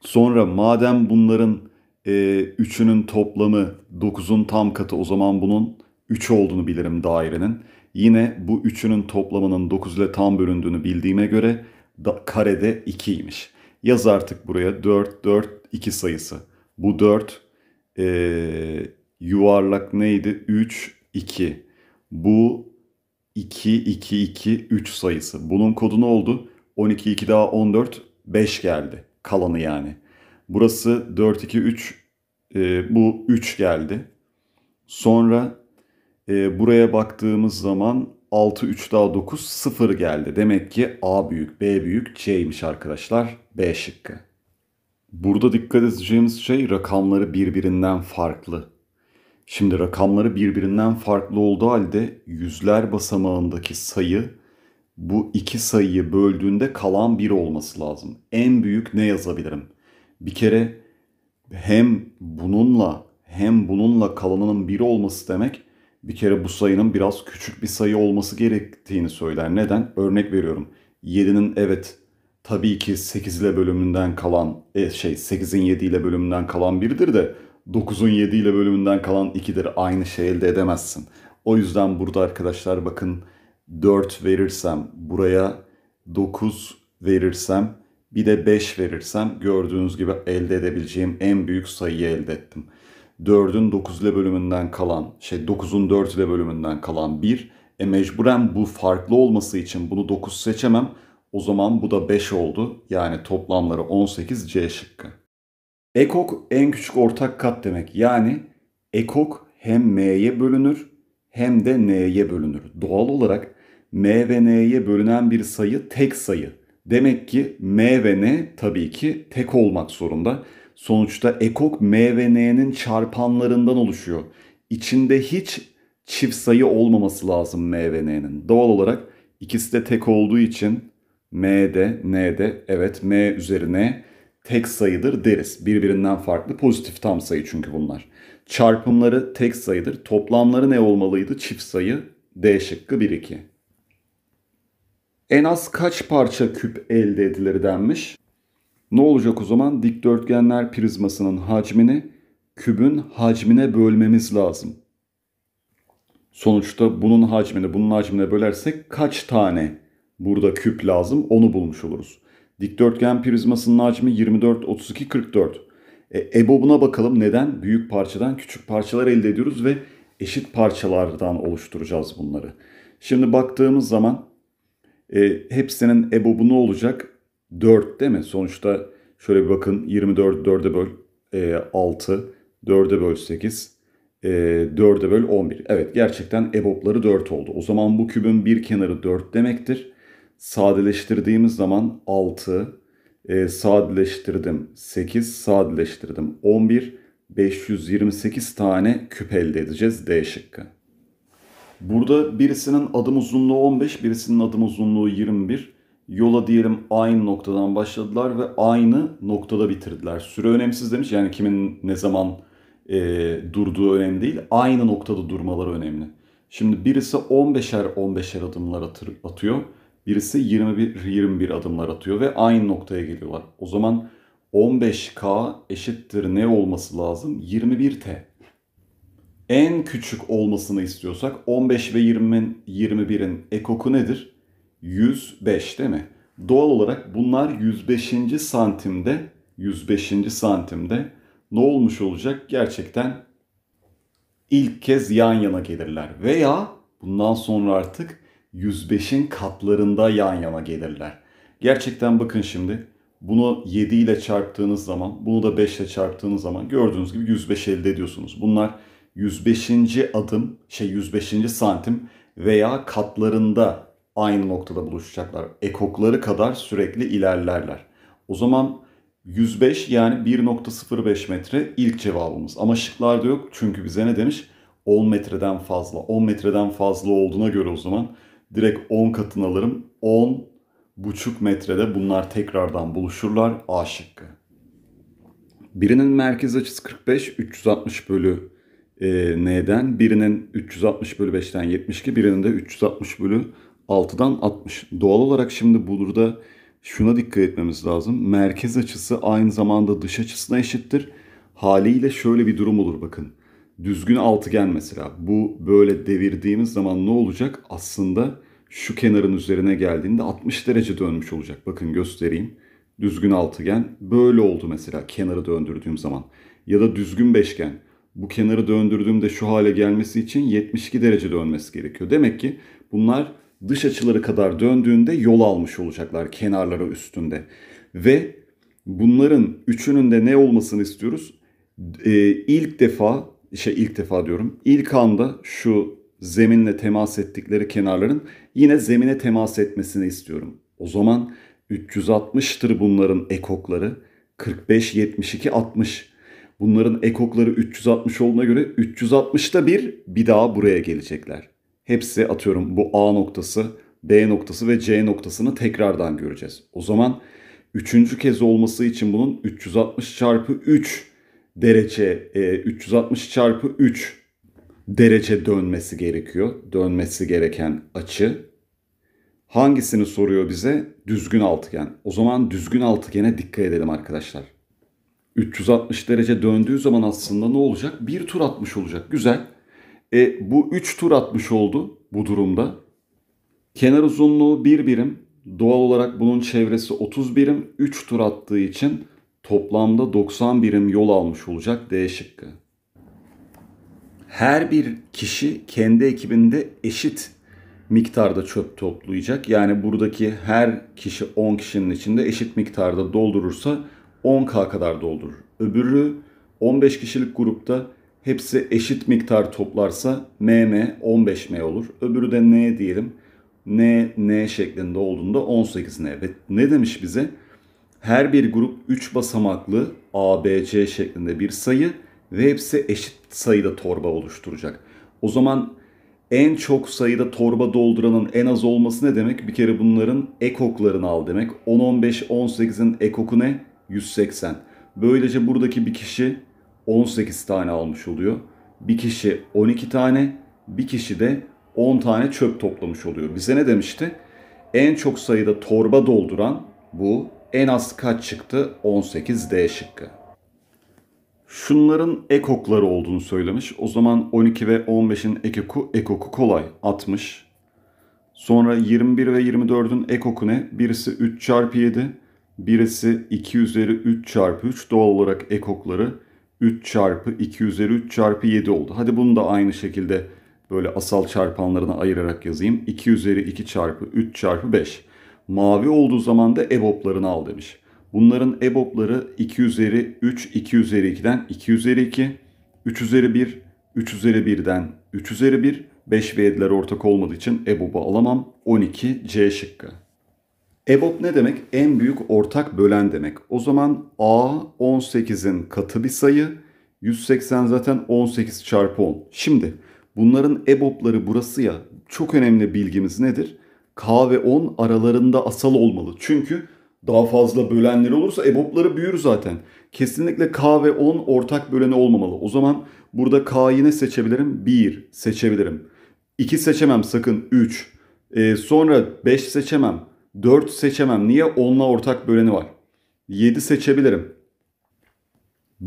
A: Sonra madem bunların e, 3'ünün toplamı 9'un tam katı o zaman bunun 3 olduğunu bilirim dairenin. Yine bu 3'ünün toplamının 9 ile tam bölündüğünü bildiğime göre da, karede 2'ymiş. Yaz artık buraya 4, 4, 2 sayısı. Bu 4 e, yuvarlak neydi? 3, 2. Bu 2, 2, 2, 3 sayısı. Bunun kodu ne oldu? 12, 2 daha 14, 5 geldi. Kalanı yani. Burası 4, 2, 3. E, bu 3 geldi. Sonra e, buraya baktığımız zaman 6, 3 daha 9, 0 geldi. Demek ki A büyük, B büyük, C'ymiş arkadaşlar. B şıkkı. Burada dikkat edeceğimiz şey rakamları birbirinden farklı. Şimdi rakamları birbirinden farklı olduğu halde yüzler basamağındaki sayı bu iki sayıyı böldüğünde kalan bir olması lazım. En büyük ne yazabilirim? Bir kere hem bununla hem bununla kalanının bir olması demek bir kere bu sayının biraz küçük bir sayı olması gerektiğini söyler. Neden? Örnek veriyorum. 7'nin evet tabii ki 8 ile bölümünden kalan e, şey 8'in 7 ile bölümünden kalan biridir de 9'un 7 ile bölümünden kalan 2'dir. Aynı şey elde edemezsin. O yüzden burada arkadaşlar bakın 4 verirsem buraya 9 verirsem bir de 5 verirsem gördüğünüz gibi elde edebileceğim en büyük sayıyı elde ettim. 4'ün 9 ile bölümünden kalan şey 9'un 4 ile bölümünden kalan 1. E mecburen bu farklı olması için bunu 9 seçemem. O zaman bu da 5 oldu. Yani toplamları 18 C şıkkı. Ekok en küçük ortak kat demek. Yani ekok hem M'ye bölünür hem de N'ye bölünür. Doğal olarak M ve N'ye bölünen bir sayı tek sayı. Demek ki M ve N tabii ki tek olmak zorunda. Sonuçta ekok M ve N'nin çarpanlarından oluşuyor. İçinde hiç çift sayı olmaması lazım M ve N'nin. Doğal olarak ikisi de tek olduğu için M'de, N'de, evet M üzerine tek sayıdır deriz. Birbirinden farklı pozitif tam sayı çünkü bunlar. Çarpımları tek sayıdır. Toplamları ne olmalıydı? Çift sayı. D şıkkı 1 2. En az kaç parça küp elde edilir denmiş. Ne olacak o zaman? Dikdörtgenler prizmasının hacmini kübün hacmine bölmemiz lazım. Sonuçta bunun hacmini bunun hacmine bölersek kaç tane Burada küp lazım onu bulmuş oluruz. Dikdörtgen prizmasının hacmi 24, 32, 44. E, EBOB'una bakalım neden? Büyük parçadan küçük parçalar elde ediyoruz ve eşit parçalardan oluşturacağız bunları. Şimdi baktığımız zaman e, hepsinin EBOB'u ne olacak? 4 değil mi? Sonuçta şöyle bir bakın 24 4'e böl e, 6, 4'e böl 8, 4'e böl 11. Evet gerçekten EBOB'ları 4 oldu. O zaman bu kübün bir kenarı 4 demektir sadeleştirdiğimiz zaman 6, e, sadeleştirdim 8, sadeleştirdim 11, 528 tane küp elde edeceğiz D şıkkı. Burada birisinin adım uzunluğu 15, birisinin adım uzunluğu 21. Yola diyelim aynı noktadan başladılar ve aynı noktada bitirdiler. Süre önemsiz demiş yani kimin ne zaman e, durduğu önemli değil. Aynı noktada durmaları önemli. Şimdi birisi 15'er 15'er adımlar atır, atıyor. Birisi 21 21 adımlar atıyor ve aynı noktaya geliyorlar. O zaman 15K eşittir ne olması lazım? 21T. En küçük olmasını istiyorsak 15 ve 20'nin 21'in ekoku nedir? 105 değil mi? Doğal olarak bunlar 105. santimde 105. santimde ne olmuş olacak? Gerçekten ilk kez yan yana gelirler veya bundan sonra artık 105'in katlarında yan yana gelirler. Gerçekten bakın şimdi bunu 7 ile çarptığınız zaman, bunu da 5 ile çarptığınız zaman gördüğünüz gibi 105 elde ediyorsunuz. Bunlar 105. adım, şey 105. santim veya katlarında aynı noktada buluşacaklar. Ekokları kadar sürekli ilerlerler. O zaman 105 yani 1.05 metre ilk cevabımız. Ama şıklarda yok çünkü bize ne demiş? 10 metreden fazla. 10 metreden fazla olduğuna göre o zaman direkt 10 katını alırım. 10 buçuk metrede bunlar tekrardan buluşurlar. A şıkkı. Birinin merkez açısı 45, 360 bölü e, N'den. Birinin 360 bölü 5'ten 72, birinin de 360 bölü 6'dan 60. Doğal olarak şimdi burada şuna dikkat etmemiz lazım. Merkez açısı aynı zamanda dış açısına eşittir. Haliyle şöyle bir durum olur bakın düzgün altıgen mesela. Bu böyle devirdiğimiz zaman ne olacak? Aslında şu kenarın üzerine geldiğinde 60 derece dönmüş olacak. Bakın göstereyim. Düzgün altıgen böyle oldu mesela kenarı döndürdüğüm zaman. Ya da düzgün beşgen. Bu kenarı döndürdüğümde şu hale gelmesi için 72 derece dönmesi gerekiyor. Demek ki bunlar dış açıları kadar döndüğünde yol almış olacaklar kenarları üstünde. Ve bunların üçünün de ne olmasını istiyoruz? Ee, ilk defa şey ilk defa diyorum. İlk anda şu zeminle temas ettikleri kenarların yine zemine temas etmesini istiyorum. O zaman 360'tır bunların ekokları. 45, 72, 60. Bunların ekokları 360 olduğuna göre 360'ta bir bir daha buraya gelecekler. Hepsi atıyorum bu A noktası, B noktası ve C noktasını tekrardan göreceğiz. O zaman üçüncü kez olması için bunun 360 çarpı 3 derece e, 360 çarpı 3 derece dönmesi gerekiyor. Dönmesi gereken açı. Hangisini soruyor bize? Düzgün altıgen. O zaman düzgün altıgene dikkat edelim arkadaşlar. 360 derece döndüğü zaman aslında ne olacak? Bir tur atmış olacak. Güzel. E, bu 3 tur atmış oldu bu durumda. Kenar uzunluğu 1 bir birim. Doğal olarak bunun çevresi 30 birim. 3 tur attığı için toplamda 90 birim yol almış olacak D şıkkı. Her bir kişi kendi ekibinde eşit miktarda çöp toplayacak. Yani buradaki her kişi 10 kişinin içinde eşit miktarda doldurursa 10K kadar doldurur. Öbürü 15 kişilik grupta hepsi eşit miktar toplarsa MM 15M olur. Öbürü de N diyelim. N, N şeklinde olduğunda 18N. Ve ne demiş bize? Her bir grup 3 basamaklı ABC şeklinde bir sayı ve hepsi eşit sayıda torba oluşturacak. O zaman en çok sayıda torba dolduranın en az olması ne demek? Bir kere bunların ekoklarını al demek. 10, 15, 18'in ekoku ne? 180. Böylece buradaki bir kişi 18 tane almış oluyor. Bir kişi 12 tane, bir kişi de 10 tane çöp toplamış oluyor. Bize ne demişti? En çok sayıda torba dolduran bu en az kaç çıktı? 18 D şıkkı. Şunların ekokları olduğunu söylemiş. O zaman 12 ve 15'in ekoku, ekoku kolay 60. Sonra 21 ve 24'ün ekoku ne? Birisi 3 çarpı 7, birisi 2 üzeri 3 çarpı 3. Doğal olarak ekokları 3 çarpı 2 üzeri 3 çarpı 7 oldu. Hadi bunu da aynı şekilde böyle asal çarpanlarına ayırarak yazayım. 2 üzeri 2 çarpı 3 çarpı 5. Mavi olduğu zaman da EBOB'larını E-H al demiş. Bunların EBOB'ları E-H 2 üzeri 3, 2 üzeri 2'den 2 üzeri 2, 3 üzeri 1, 3 üzeri 1'den 3 üzeri 1, 5 ve 7'ler ortak olmadığı için EBOB'u E-H alamam. 12 C şıkkı. EBOB ne demek? En büyük ortak bölen demek. O zaman A 18'in katı bir sayı. 180 zaten 18 çarpı 10. Şimdi bunların EBOB'ları burası ya. Çok önemli bilgimiz nedir? K ve 10 aralarında asal olmalı. Çünkü daha fazla bölenleri olursa EBOB'ları büyür zaten. Kesinlikle K ve 10 ortak böleni olmamalı. O zaman burada K yine seçebilirim? 1 seçebilirim. 2 seçemem sakın 3. E, ee, sonra 5 seçemem. 4 seçemem. Niye? 10'la ortak böleni var. 7 seçebilirim.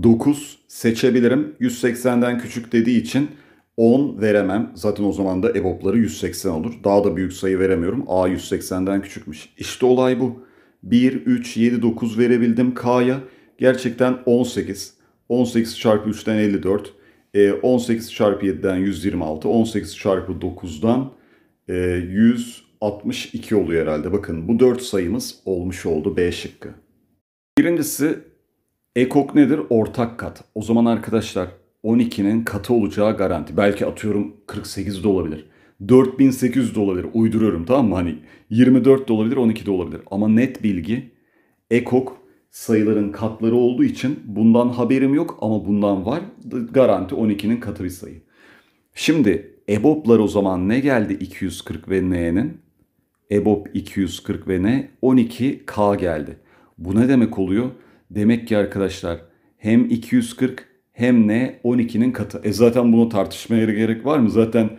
A: 9 seçebilirim. 180'den küçük dediği için 10 veremem. Zaten o zaman da EBOB'ları 180 olur. Daha da büyük sayı veremiyorum. A 180'den küçükmüş. İşte olay bu. 1, 3, 7, 9 verebildim K'ya. Gerçekten 18. 18 çarpı 3'ten 54. 18 çarpı 7'den 126. 18 çarpı 9'dan 162 e, oluyor herhalde. Bakın bu 4 sayımız olmuş oldu B şıkkı. Birincisi ekok nedir? Ortak kat. O zaman arkadaşlar 12'nin katı olacağı garanti. Belki atıyorum 48 de olabilir. 4800 de olabilir. Uyduruyorum tamam mı? Hani 24 de olabilir, 12 de olabilir. Ama net bilgi ekok sayıların katları olduğu için bundan haberim yok ama bundan var. Garanti 12'nin katı bir sayı. Şimdi EBOB'lar o zaman ne geldi 240 ve N'nin? EBOB 240 ve N 12K geldi. Bu ne demek oluyor? Demek ki arkadaşlar hem 240 hem ne 12'nin katı. E zaten bunu tartışmaya gerek var mı? Zaten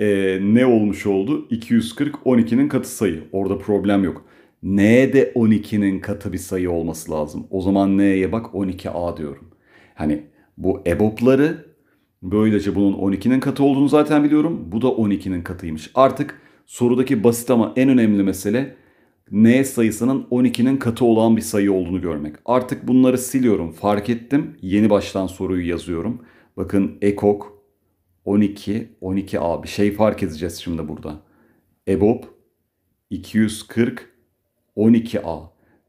A: e, ne olmuş oldu? 240 12'nin katı sayı. Orada problem yok. N'ye de 12'nin katı bir sayı olması lazım. O zaman N'ye bak 12A diyorum. Hani bu ebopları böylece bunun 12'nin katı olduğunu zaten biliyorum. Bu da 12'nin katıymış. Artık sorudaki basit ama en önemli mesele n sayısının 12'nin katı olan bir sayı olduğunu görmek. Artık bunları siliyorum. Fark ettim. Yeni baştan soruyu yazıyorum. Bakın ekok 12 12a bir şey fark edeceğiz şimdi burada. EBOB 240 12a.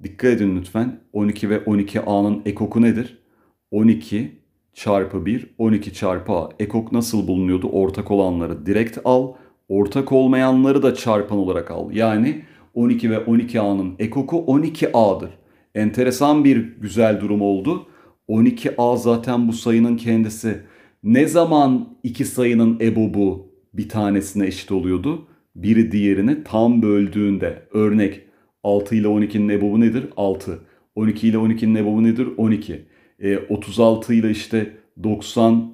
A: Dikkat edin lütfen. 12 ve 12a'nın ekoku nedir? 12 çarpı 1, 12 çarpı a. Ekok nasıl bulunuyordu? Ortak olanları direkt al. Ortak olmayanları da çarpan olarak al. Yani 12 ve 12A'nın ekoku 12A'dır. Enteresan bir güzel durum oldu. 12A zaten bu sayının kendisi. Ne zaman iki sayının ebobu bir tanesine eşit oluyordu? Biri diğerini tam böldüğünde. Örnek 6 ile 12'nin ebobu nedir? 6. 12 ile 12'nin ebobu nedir? 12. E, 36 ile işte 90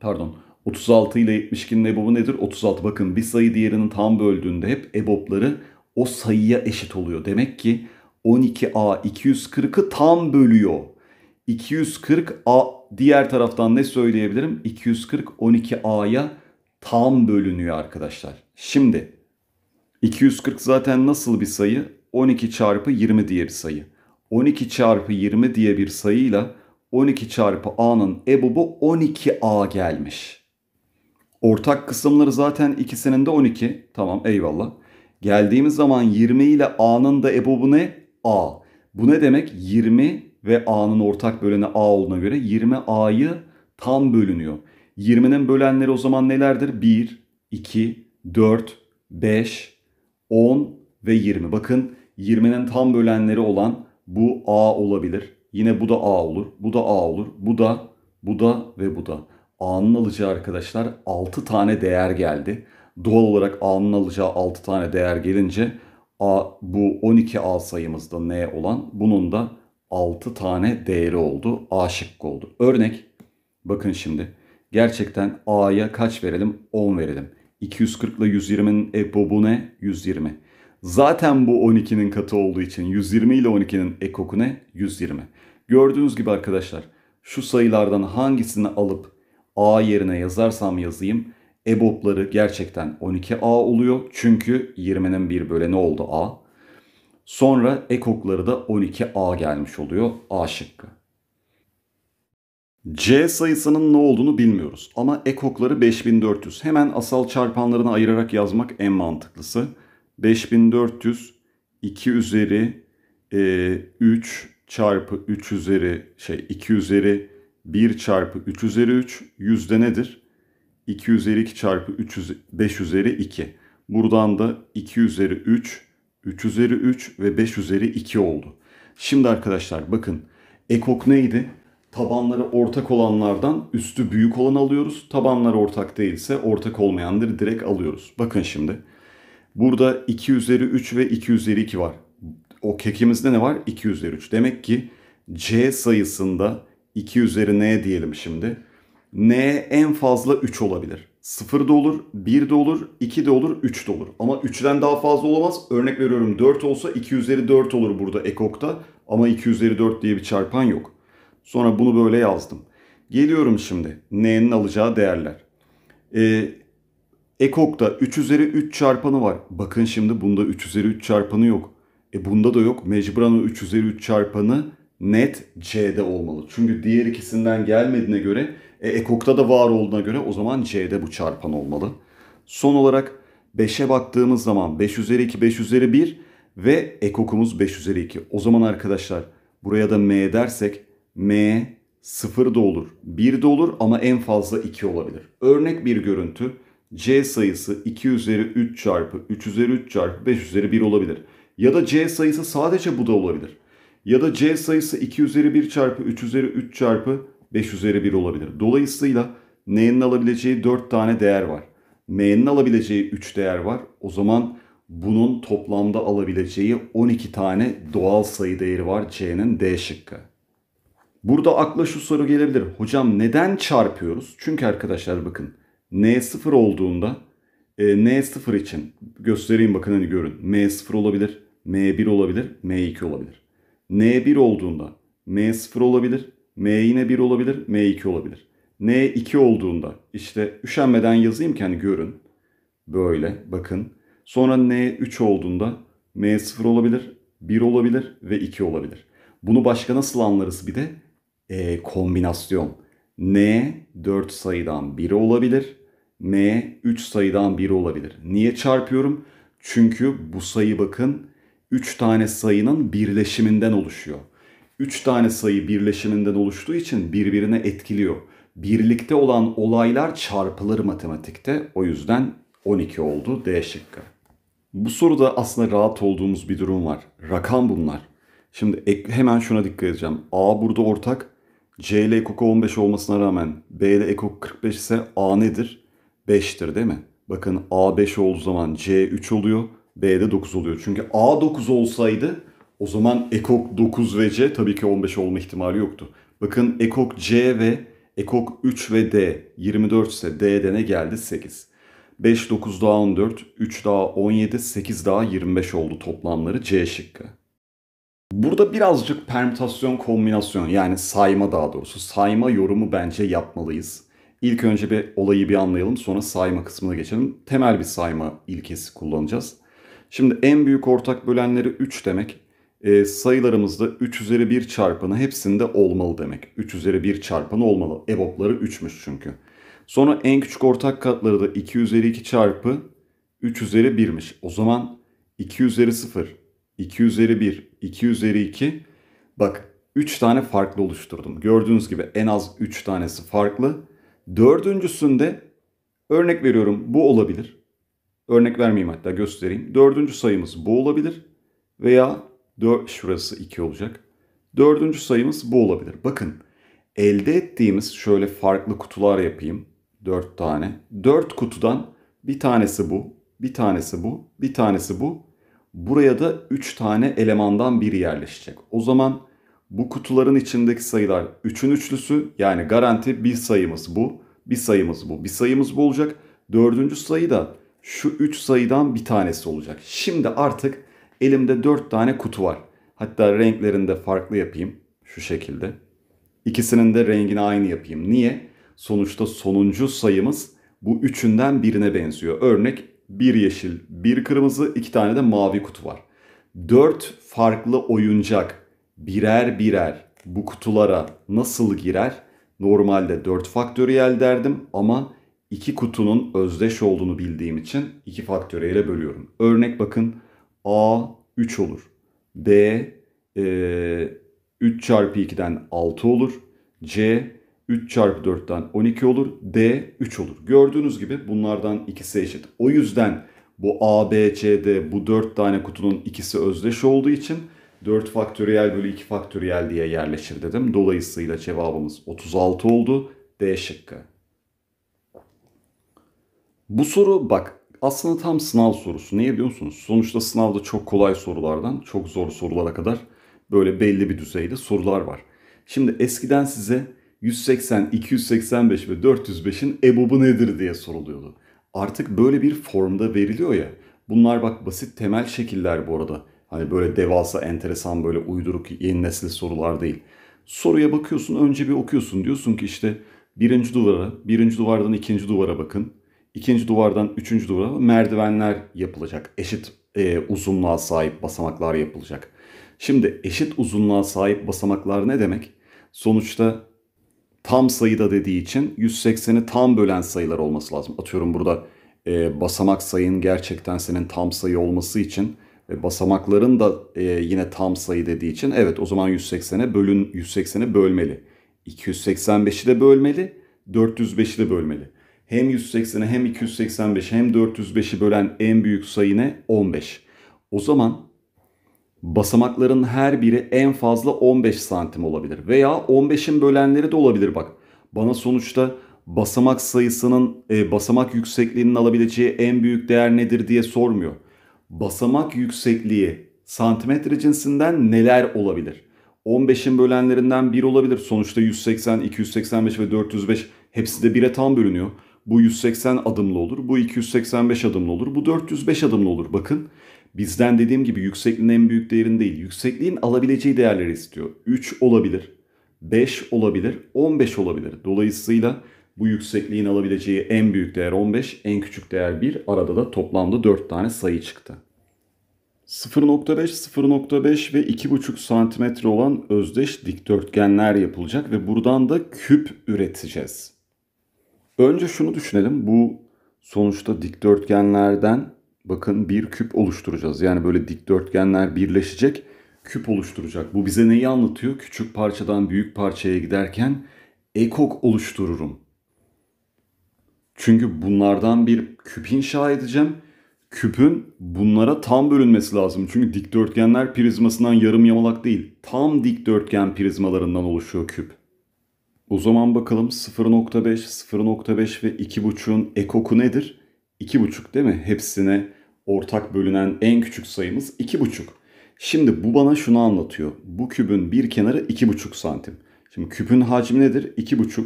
A: pardon 36 ile 72'nin ebobu nedir? 36. Bakın bir sayı diğerinin tam böldüğünde hep ebobları o sayıya eşit oluyor. Demek ki 12A 240'ı tam bölüyor. 240 A diğer taraftan ne söyleyebilirim? 240 12A'ya tam bölünüyor arkadaşlar. Şimdi 240 zaten nasıl bir sayı? 12 çarpı 20 diye bir sayı. 12 çarpı 20 diye bir sayıyla 12 çarpı A'nın ebubu 12A gelmiş. Ortak kısımları zaten ikisinin de 12. Tamam eyvallah. Geldiğimiz zaman 20 ile A'nın da ebobu ne? A. Bu ne demek? 20 ve A'nın ortak böleni A olduğuna göre 20 A'yı tam bölünüyor. 20'nin bölenleri o zaman nelerdir? 1, 2, 4, 5, 10 ve 20. Bakın 20'nin tam bölenleri olan bu A olabilir. Yine bu da A olur. Bu da A olur. Bu da, bu da ve bu da. A'nın alacağı arkadaşlar 6 tane değer geldi doğal olarak A'nın alacağı 6 tane değer gelince A bu 12 A sayımızda N olan bunun da 6 tane değeri oldu. A şıkkı oldu. Örnek bakın şimdi gerçekten A'ya kaç verelim? 10 verelim. 240 ile 120'nin ebobu ne? 120. Zaten bu 12'nin katı olduğu için 120 ile 12'nin ekoku ne? 120. Gördüğünüz gibi arkadaşlar şu sayılardan hangisini alıp A yerine yazarsam yazayım EBOB'ları gerçekten 12A oluyor. Çünkü 20'nin bir böleni oldu A. Sonra ekokları da 12A gelmiş oluyor A şıkkı. C sayısının ne olduğunu bilmiyoruz ama ekokları 5400. Hemen asal çarpanlarına ayırarak yazmak en mantıklısı. 5400 2 üzeri e, 3 çarpı 3 üzeri şey 2 üzeri 1 çarpı 3 üzeri 3 yüzde nedir? 2 üzeri 2 çarpı 3 üzeri, 5 üzeri 2. Buradan da 2 üzeri 3, 3 üzeri 3 ve 5 üzeri 2 oldu. Şimdi arkadaşlar bakın ekok neydi? Tabanları ortak olanlardan üstü büyük olan alıyoruz. Tabanlar ortak değilse ortak olmayanları direkt alıyoruz. Bakın şimdi. Burada 2 üzeri 3 ve 2 üzeri 2 var. O kekimizde ne var? 2 üzeri 3. Demek ki C sayısında 2 üzeri n diyelim şimdi? N en fazla 3 olabilir. 0 da olur, 1 de olur, 2 de olur, 3 de olur. Ama 3'den daha fazla olamaz. Örnek veriyorum 4 olsa 2 üzeri 4 olur burada ekokta. Ama 2 üzeri 4 diye bir çarpan yok. Sonra bunu böyle yazdım. Geliyorum şimdi n'nin alacağı değerler. Ee, ekokta 3 üzeri 3 çarpanı var. Bakın şimdi bunda 3 üzeri 3 çarpanı yok. E bunda da yok. Mecburen o 3 üzeri 3 çarpanı net c'de olmalı. Çünkü diğer ikisinden gelmediğine göre e, Ekok'ta da var olduğuna göre o zaman C'de bu çarpan olmalı. Son olarak 5'e baktığımız zaman 5 üzeri 2, 5 üzeri 1 ve ekokumuz 5 üzeri 2. O zaman arkadaşlar buraya da M dersek M 0 da olur, 1 de olur ama en fazla 2 olabilir. Örnek bir görüntü C sayısı 2 üzeri 3 çarpı 3 üzeri 3 çarpı 5 üzeri 1 olabilir. Ya da C sayısı sadece bu da olabilir. Ya da C sayısı 2 üzeri 1 çarpı 3 üzeri 3 çarpı 5 üzeri 1 olabilir. Dolayısıyla n'nin alabileceği 4 tane değer var. m'nin alabileceği 3 değer var. O zaman bunun toplamda alabileceği 12 tane doğal sayı değeri var C'nin D şıkkı. Burada akla şu soru gelebilir. Hocam neden çarpıyoruz? Çünkü arkadaşlar bakın N0 olduğunda e, N0 için göstereyim bakın hani görün. M0 olabilir, M1 olabilir, M2 olabilir. N1 olduğunda M0 olabilir, M yine 1 olabilir, M2 olabilir. N 2 olduğunda işte üşenmeden yazayım ki hani görün. Böyle bakın. Sonra N 3 olduğunda M 0 olabilir, 1 olabilir ve 2 olabilir. Bunu başka nasıl anlarız bir de? E, kombinasyon. N 4 sayıdan biri olabilir. M 3 sayıdan biri olabilir. Niye çarpıyorum? Çünkü bu sayı bakın 3 tane sayının birleşiminden oluşuyor. 3 tane sayı birleşiminden oluştuğu için birbirine etkiliyor. Birlikte olan olaylar çarpılır matematikte. O yüzden 12 oldu D şıkkı. Bu soruda aslında rahat olduğumuz bir durum var. Rakam bunlar. Şimdi hemen şuna dikkat edeceğim. A burada ortak. C ile ekoku 15 olmasına rağmen B ile ekoku 45 ise A nedir? 5'tir değil mi? Bakın A 5 olduğu zaman C 3 oluyor. B de 9 oluyor. Çünkü A 9 olsaydı o zaman Ekok 9 ve C tabii ki 15 olma ihtimali yoktu. Bakın Ekok C ve Ekok 3 ve D 24 ise D'de ne geldi? 8. 5 9 daha 14, 3 daha 17, 8 daha 25 oldu toplamları C şıkkı. Burada birazcık permütasyon kombinasyon yani sayma daha doğrusu sayma yorumu bence yapmalıyız. İlk önce bir olayı bir anlayalım sonra sayma kısmına geçelim. Temel bir sayma ilkesi kullanacağız. Şimdi en büyük ortak bölenleri 3 demek e, sayılarımızda 3 üzeri 1 çarpanı hepsinde olmalı demek. 3 üzeri 1 çarpanı olmalı. EBOB'ları 3'müş çünkü. Sonra en küçük ortak katları da 2 üzeri 2 çarpı 3 üzeri 1'miş. O zaman 2 üzeri 0, 2 üzeri 1, 2 üzeri 2. Bak 3 tane farklı oluşturdum. Gördüğünüz gibi en az 3 tanesi farklı. Dördüncüsünde örnek veriyorum bu olabilir. Örnek vermeyeyim hatta göstereyim. Dördüncü sayımız bu olabilir. Veya 4, şurası 2 olacak. Dördüncü sayımız bu olabilir. Bakın elde ettiğimiz şöyle farklı kutular yapayım. 4 tane. 4 kutudan bir tanesi bu, bir tanesi bu, bir tanesi bu. Buraya da 3 tane elemandan biri yerleşecek. O zaman bu kutuların içindeki sayılar 3'ün üçlüsü yani garanti bir sayımız bu, bir sayımız bu, bir sayımız bu olacak. Dördüncü sayı da şu 3 sayıdan bir tanesi olacak. Şimdi artık Elimde dört tane kutu var. Hatta renklerini de farklı yapayım. Şu şekilde. İkisinin de rengini aynı yapayım. Niye? Sonuçta sonuncu sayımız bu üçünden birine benziyor. Örnek bir yeşil, bir kırmızı, iki tane de mavi kutu var. Dört farklı oyuncak birer birer bu kutulara nasıl girer? Normalde 4 faktöriyel derdim ama iki kutunun özdeş olduğunu bildiğim için iki faktöriyele bölüyorum. Örnek bakın A 3 olur. B e, 3 çarpı 2'den 6 olur. C 3 çarpı 4'ten 12 olur. D 3 olur. Gördüğünüz gibi bunlardan ikisi eşit. O yüzden bu A, B, C, D bu 4 tane kutunun ikisi özdeş olduğu için 4 faktöriyel bölü 2 faktöriyel diye yerleşir dedim. Dolayısıyla cevabımız 36 oldu. D şıkkı. Bu soru bak aslında tam sınav sorusu. Niye diyorsunuz? Sonuçta sınavda çok kolay sorulardan çok zor sorulara kadar böyle belli bir düzeyde sorular var. Şimdi eskiden size 180, 285 ve 405'in ebobu nedir diye soruluyordu. Artık böyle bir formda veriliyor ya. Bunlar bak basit temel şekiller bu arada. Hani böyle devasa, enteresan böyle uyduruk yeni nesil sorular değil. Soruya bakıyorsun, önce bir okuyorsun. Diyorsun ki işte birinci duvara, birinci duvardan ikinci duvara bakın ikinci duvardan üçüncü duvara merdivenler yapılacak. Eşit e, uzunluğa sahip basamaklar yapılacak. Şimdi eşit uzunluğa sahip basamaklar ne demek? Sonuçta tam sayıda dediği için 180'i tam bölen sayılar olması lazım. Atıyorum burada e, basamak sayın gerçekten senin tam sayı olması için e, basamakların da e, yine tam sayı dediği için evet o zaman 180'e bölün 180'e bölmeli. 285'i de bölmeli, 405'i de bölmeli hem 180'i hem 285 hem 405'i bölen en büyük sayı ne? 15. O zaman basamakların her biri en fazla 15 santim olabilir. Veya 15'in bölenleri de olabilir bak. Bana sonuçta basamak sayısının, e, basamak yüksekliğinin alabileceği en büyük değer nedir diye sormuyor. Basamak yüksekliği santimetre cinsinden neler olabilir? 15'in bölenlerinden 1 olabilir. Sonuçta 180, 285 ve 405 hepsi de 1'e tam bölünüyor. Bu 180 adımlı olur. Bu 285 adımlı olur. Bu 405 adımlı olur. Bakın bizden dediğim gibi yüksekliğin en büyük değerini değil. Yüksekliğin alabileceği değerleri istiyor. 3 olabilir. 5 olabilir. 15 olabilir. Dolayısıyla bu yüksekliğin alabileceği en büyük değer 15, en küçük değer 1. Arada da toplamda 4 tane sayı çıktı. 0.5, 0.5 ve 2.5 santimetre olan özdeş dikdörtgenler yapılacak ve buradan da küp üreteceğiz. Önce şunu düşünelim. Bu sonuçta dikdörtgenlerden bakın bir küp oluşturacağız. Yani böyle dikdörtgenler birleşecek, küp oluşturacak. Bu bize neyi anlatıyor? Küçük parçadan büyük parçaya giderken ekok oluştururum. Çünkü bunlardan bir küp inşa edeceğim. Küpün bunlara tam bölünmesi lazım. Çünkü dikdörtgenler prizmasından yarım yamalak değil. Tam dikdörtgen prizmalarından oluşuyor küp. O zaman bakalım 0.5, 0.5 ve 2.5'un ekoku nedir? 2.5 değil mi? Hepsine ortak bölünen en küçük sayımız 2.5. Şimdi bu bana şunu anlatıyor. Bu kübün bir kenarı 2,5 santim. Şimdi küpün hacmi nedir? 2,5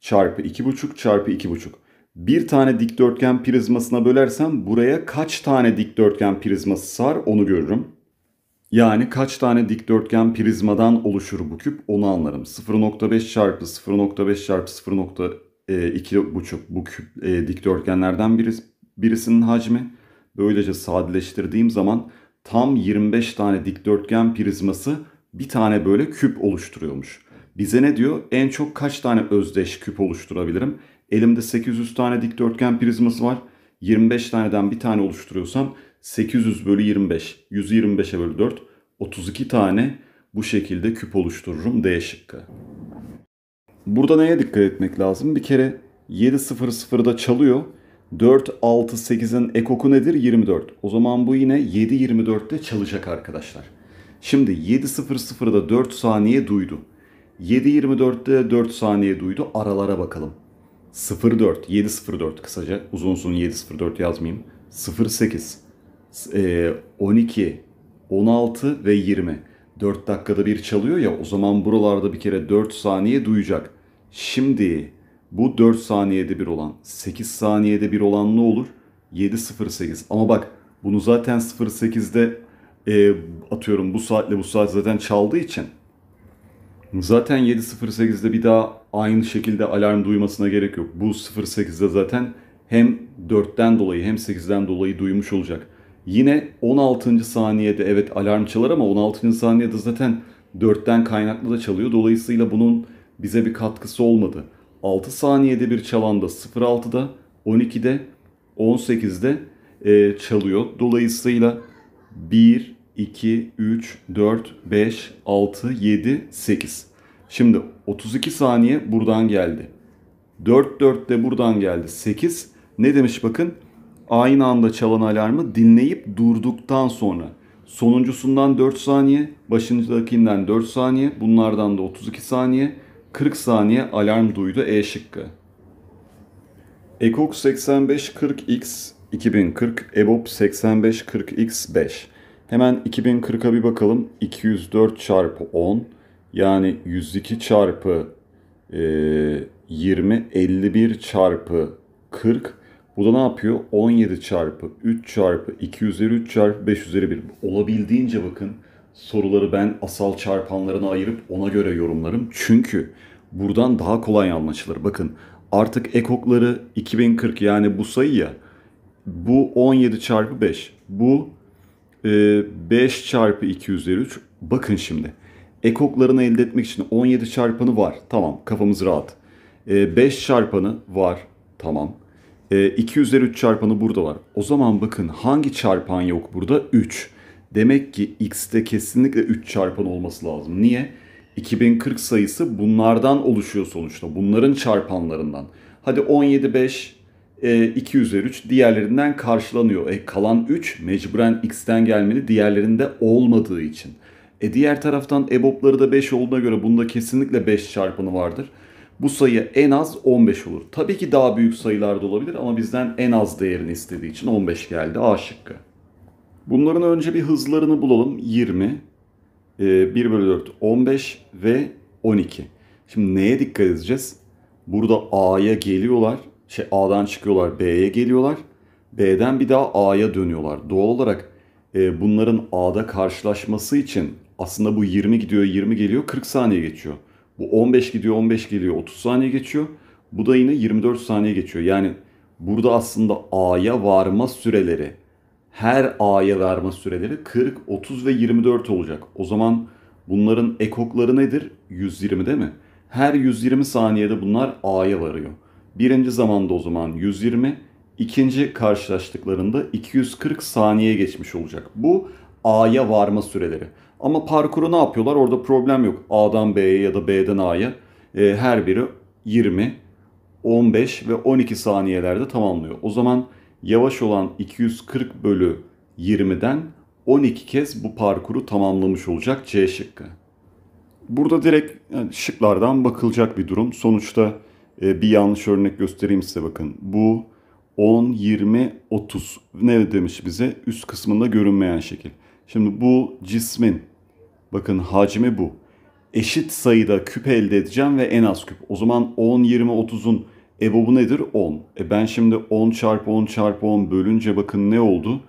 A: çarpı 2,5 çarpı 2,5. Bir tane dikdörtgen prizmasına bölersem buraya kaç tane dikdörtgen prizması sar onu görürüm. Yani kaç tane dikdörtgen prizmadan oluşur bu küp onu anlarım. 0.5 çarpı 0.5 çarpı 0.2,5 bu küp e, dikdörtgenlerden birisi, birisinin hacmi. Böylece sadeleştirdiğim zaman tam 25 tane dikdörtgen prizması bir tane böyle küp oluşturuyormuş. Bize ne diyor? En çok kaç tane özdeş küp oluşturabilirim? Elimde 800 tane dikdörtgen prizması var. 25 taneden bir tane oluşturuyorsam 800 bölü 25, 125'e bölü 4, 32 tane bu şekilde küp oluştururum D şıkkı. Burada neye dikkat etmek lazım? Bir kere 7.00'da çalıyor. 4, 6, 8'in ekoku nedir? 24. O zaman bu yine 7.24'te çalacak arkadaşlar. Şimdi 7.00'da 4 saniye duydu. 7.24'te 4 saniye duydu. Aralara bakalım. 04, 7.04 kısaca. Uzun uzun 7.04 yazmayayım. 08, 12, 16 e, ve 20. 4 dakikada bir çalıyor ya o zaman buralarda bir kere 4 saniye duyacak. Şimdi bu 4 saniyede bir olan 8 saniyede bir olan ne olur? 7.08 ama bak bunu zaten 08'de e, atıyorum bu saatle bu saat zaten çaldığı için zaten 7.08'de bir daha aynı şekilde alarm duymasına gerek yok. Bu 08'de zaten hem 4'ten dolayı hem 8'den dolayı duymuş olacak. Yine 16. saniyede evet alarm çalar ama 16. saniyede zaten 4'ten kaynaklı da çalıyor. Dolayısıyla bunun bize bir katkısı olmadı. 6 saniyede bir çalan da 06'da, 12'de, 18'de e, çalıyor. Dolayısıyla 1, 2, 3, 4, 5, 6, 7, 8. Şimdi 32 saniye buradan geldi. 4, 4 de buradan geldi. 8 ne demiş bakın? aynı anda çalan alarmı dinleyip durduktan sonra sonuncusundan 4 saniye, başındakinden 4 saniye, bunlardan da 32 saniye, 40 saniye alarm duydu E şıkkı. ECOG 8540X 2040, EBOB 8540X 5. Hemen 2040'a bir bakalım. 204 çarpı 10 yani 102 çarpı e, 20, 51 çarpı 40 bu da ne yapıyor? 17 çarpı 3 çarpı 2 üzeri 3 çarpı 5 üzeri 1. Olabildiğince bakın soruları ben asal çarpanlarına ayırıp ona göre yorumlarım. Çünkü buradan daha kolay anlaşılır. Bakın artık ekokları 2040 yani bu sayı ya bu 17 çarpı 5 bu e, 5 çarpı 2 üzeri 3 bakın şimdi ekoklarını elde etmek için 17 çarpanı var tamam kafamız rahat e, 5 çarpanı var tamam e, ee, 2 üzeri 3 çarpanı burada var. O zaman bakın hangi çarpan yok burada? 3. Demek ki x'te kesinlikle 3 çarpan olması lazım. Niye? 2040 sayısı bunlardan oluşuyor sonuçta. Bunların çarpanlarından. Hadi 17, 5, 2 üzeri 3 diğerlerinden karşılanıyor. E, kalan 3 mecburen x'ten gelmeli diğerlerinde olmadığı için. E diğer taraftan EBOB'ları da 5 olduğuna göre bunda kesinlikle 5 çarpanı vardır bu sayı en az 15 olur. Tabii ki daha büyük sayılar da olabilir ama bizden en az değerini istediği için 15 geldi A şıkkı. Bunların önce bir hızlarını bulalım. 20, 1 e, bölü 4 15 ve 12. Şimdi neye dikkat edeceğiz? Burada A'ya geliyorlar. Şey A'dan çıkıyorlar B'ye geliyorlar. B'den bir daha A'ya dönüyorlar. Doğal olarak e, bunların A'da karşılaşması için aslında bu 20 gidiyor 20 geliyor 40 saniye geçiyor. Bu 15 gidiyor 15 geliyor 30 saniye geçiyor. Bu da yine 24 saniye geçiyor. Yani burada aslında A'ya varma süreleri her A'ya varma süreleri 40, 30 ve 24 olacak. O zaman bunların ekokları nedir? 120 değil mi? Her 120 saniyede bunlar A'ya varıyor. Birinci zamanda o zaman 120, ikinci karşılaştıklarında 240 saniye geçmiş olacak. Bu A'ya varma süreleri. Ama parkuru ne yapıyorlar? Orada problem yok. A'dan B'ye ya da B'den A'ya e, her biri 20, 15 ve 12 saniyelerde tamamlıyor. O zaman yavaş olan 240 bölü 20'den 12 kez bu parkuru tamamlamış olacak C şıkkı. Burada direkt yani şıklardan bakılacak bir durum. Sonuçta e, bir yanlış örnek göstereyim size bakın. Bu 10, 20, 30 ne demiş bize? Üst kısmında görünmeyen şekil. Şimdi bu cismin Bakın hacmi bu. Eşit sayıda küp elde edeceğim ve en az küp. O zaman 10, 20, 30'un ebobu nedir? 10. E ben şimdi 10 çarpı 10 çarpı 10 bölünce bakın ne oldu?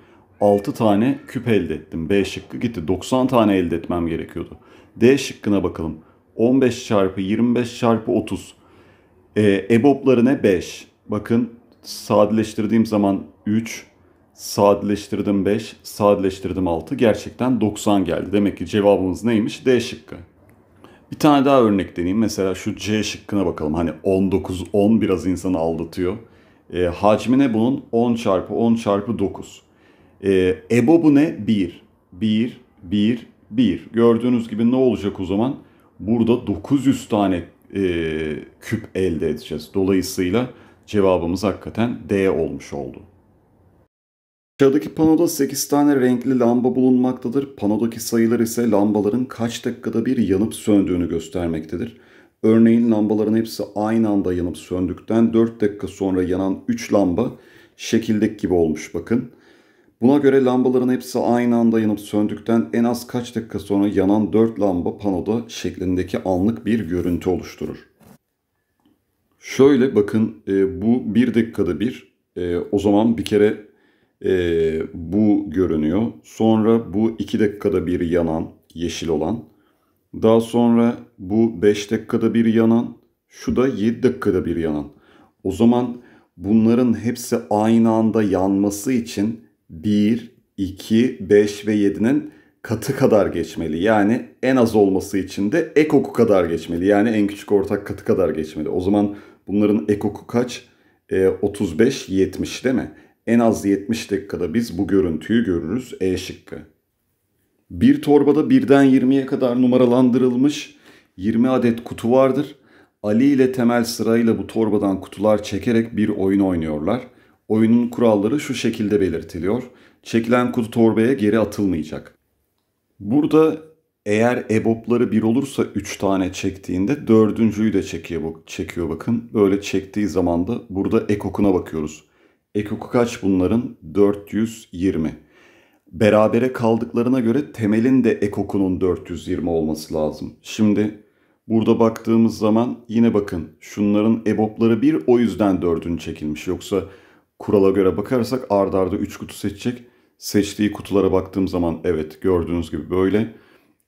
A: 6 tane küp elde ettim. B şıkkı gitti. 90 tane elde etmem gerekiyordu. D şıkkına bakalım. 15 çarpı 25 çarpı 30. E, ebopları ne? 5. Bakın sadeleştirdiğim zaman 3, Sadeleştirdim 5, sadeleştirdim 6. Gerçekten 90 geldi. Demek ki cevabımız neymiş? D şıkkı. Bir tane daha örnek deneyeyim. Mesela şu C şıkkına bakalım. Hani 19, 10 biraz insanı aldatıyor. E, hacmi ne bunun? 10 çarpı 10 çarpı 9. E, ee, EBOB'u ne? 1. 1, 1, 1. Gördüğünüz gibi ne olacak o zaman? Burada 900 tane e, küp elde edeceğiz. Dolayısıyla cevabımız hakikaten D olmuş oldu. Aşağıdaki panoda 8 tane renkli lamba bulunmaktadır. Panodaki sayılar ise lambaların kaç dakikada bir yanıp söndüğünü göstermektedir. Örneğin lambaların hepsi aynı anda yanıp söndükten 4 dakika sonra yanan 3 lamba şekildeki gibi olmuş bakın. Buna göre lambaların hepsi aynı anda yanıp söndükten en az kaç dakika sonra yanan 4 lamba panoda şeklindeki anlık bir görüntü oluşturur. Şöyle bakın e, bu 1 dakikada bir. E, o zaman bir kere e, bu görünüyor. Sonra bu 2 dakikada bir yanan yeşil olan. Daha sonra bu 5 dakikada bir yanan. Şu da 7 dakikada bir yanan. O zaman bunların hepsi aynı anda yanması için 1, 2, 5 ve 7'nin katı kadar geçmeli. Yani en az olması için de ekoku kadar geçmeli. Yani en küçük ortak katı kadar geçmeli. O zaman bunların ekoku kaç? E, ee, 35-70 değil mi? En az 70 dakikada biz bu görüntüyü görürüz E şıkkı. Bir torbada birden 20'ye kadar numaralandırılmış 20 adet kutu vardır. Ali ile Temel sırayla bu torbadan kutular çekerek bir oyun oynuyorlar. Oyunun kuralları şu şekilde belirtiliyor. Çekilen kutu torbaya geri atılmayacak. Burada eğer ebopları bir olursa 3 tane çektiğinde dördüncüyü de çekiyor, çekiyor bakın. Böyle çektiği zaman da burada ekokuna bakıyoruz. Ekoku kaç bunların? 420. Berabere kaldıklarına göre temelin de ekokunun 420 olması lazım. Şimdi burada baktığımız zaman yine bakın şunların ebopları bir o yüzden dördünü çekilmiş. Yoksa kurala göre bakarsak ard arda 3 kutu seçecek. Seçtiği kutulara baktığım zaman evet gördüğünüz gibi böyle.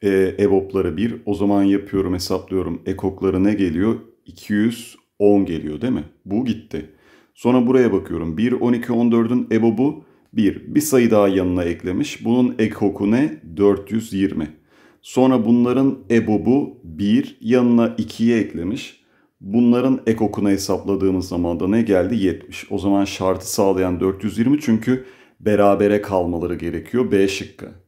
A: E, ebopları 1 o zaman yapıyorum hesaplıyorum ekokları ne geliyor? 210 geliyor değil mi? Bu gitti. Sonra buraya bakıyorum. 1, 12, 14'ün ebobu 1. Bir sayı daha yanına eklemiş. Bunun ekoku ne? 420. Sonra bunların ebobu 1 yanına 2'ye eklemiş. Bunların ekokunu hesapladığımız zaman da ne geldi? 70. O zaman şartı sağlayan 420 çünkü berabere kalmaları gerekiyor B şıkkı.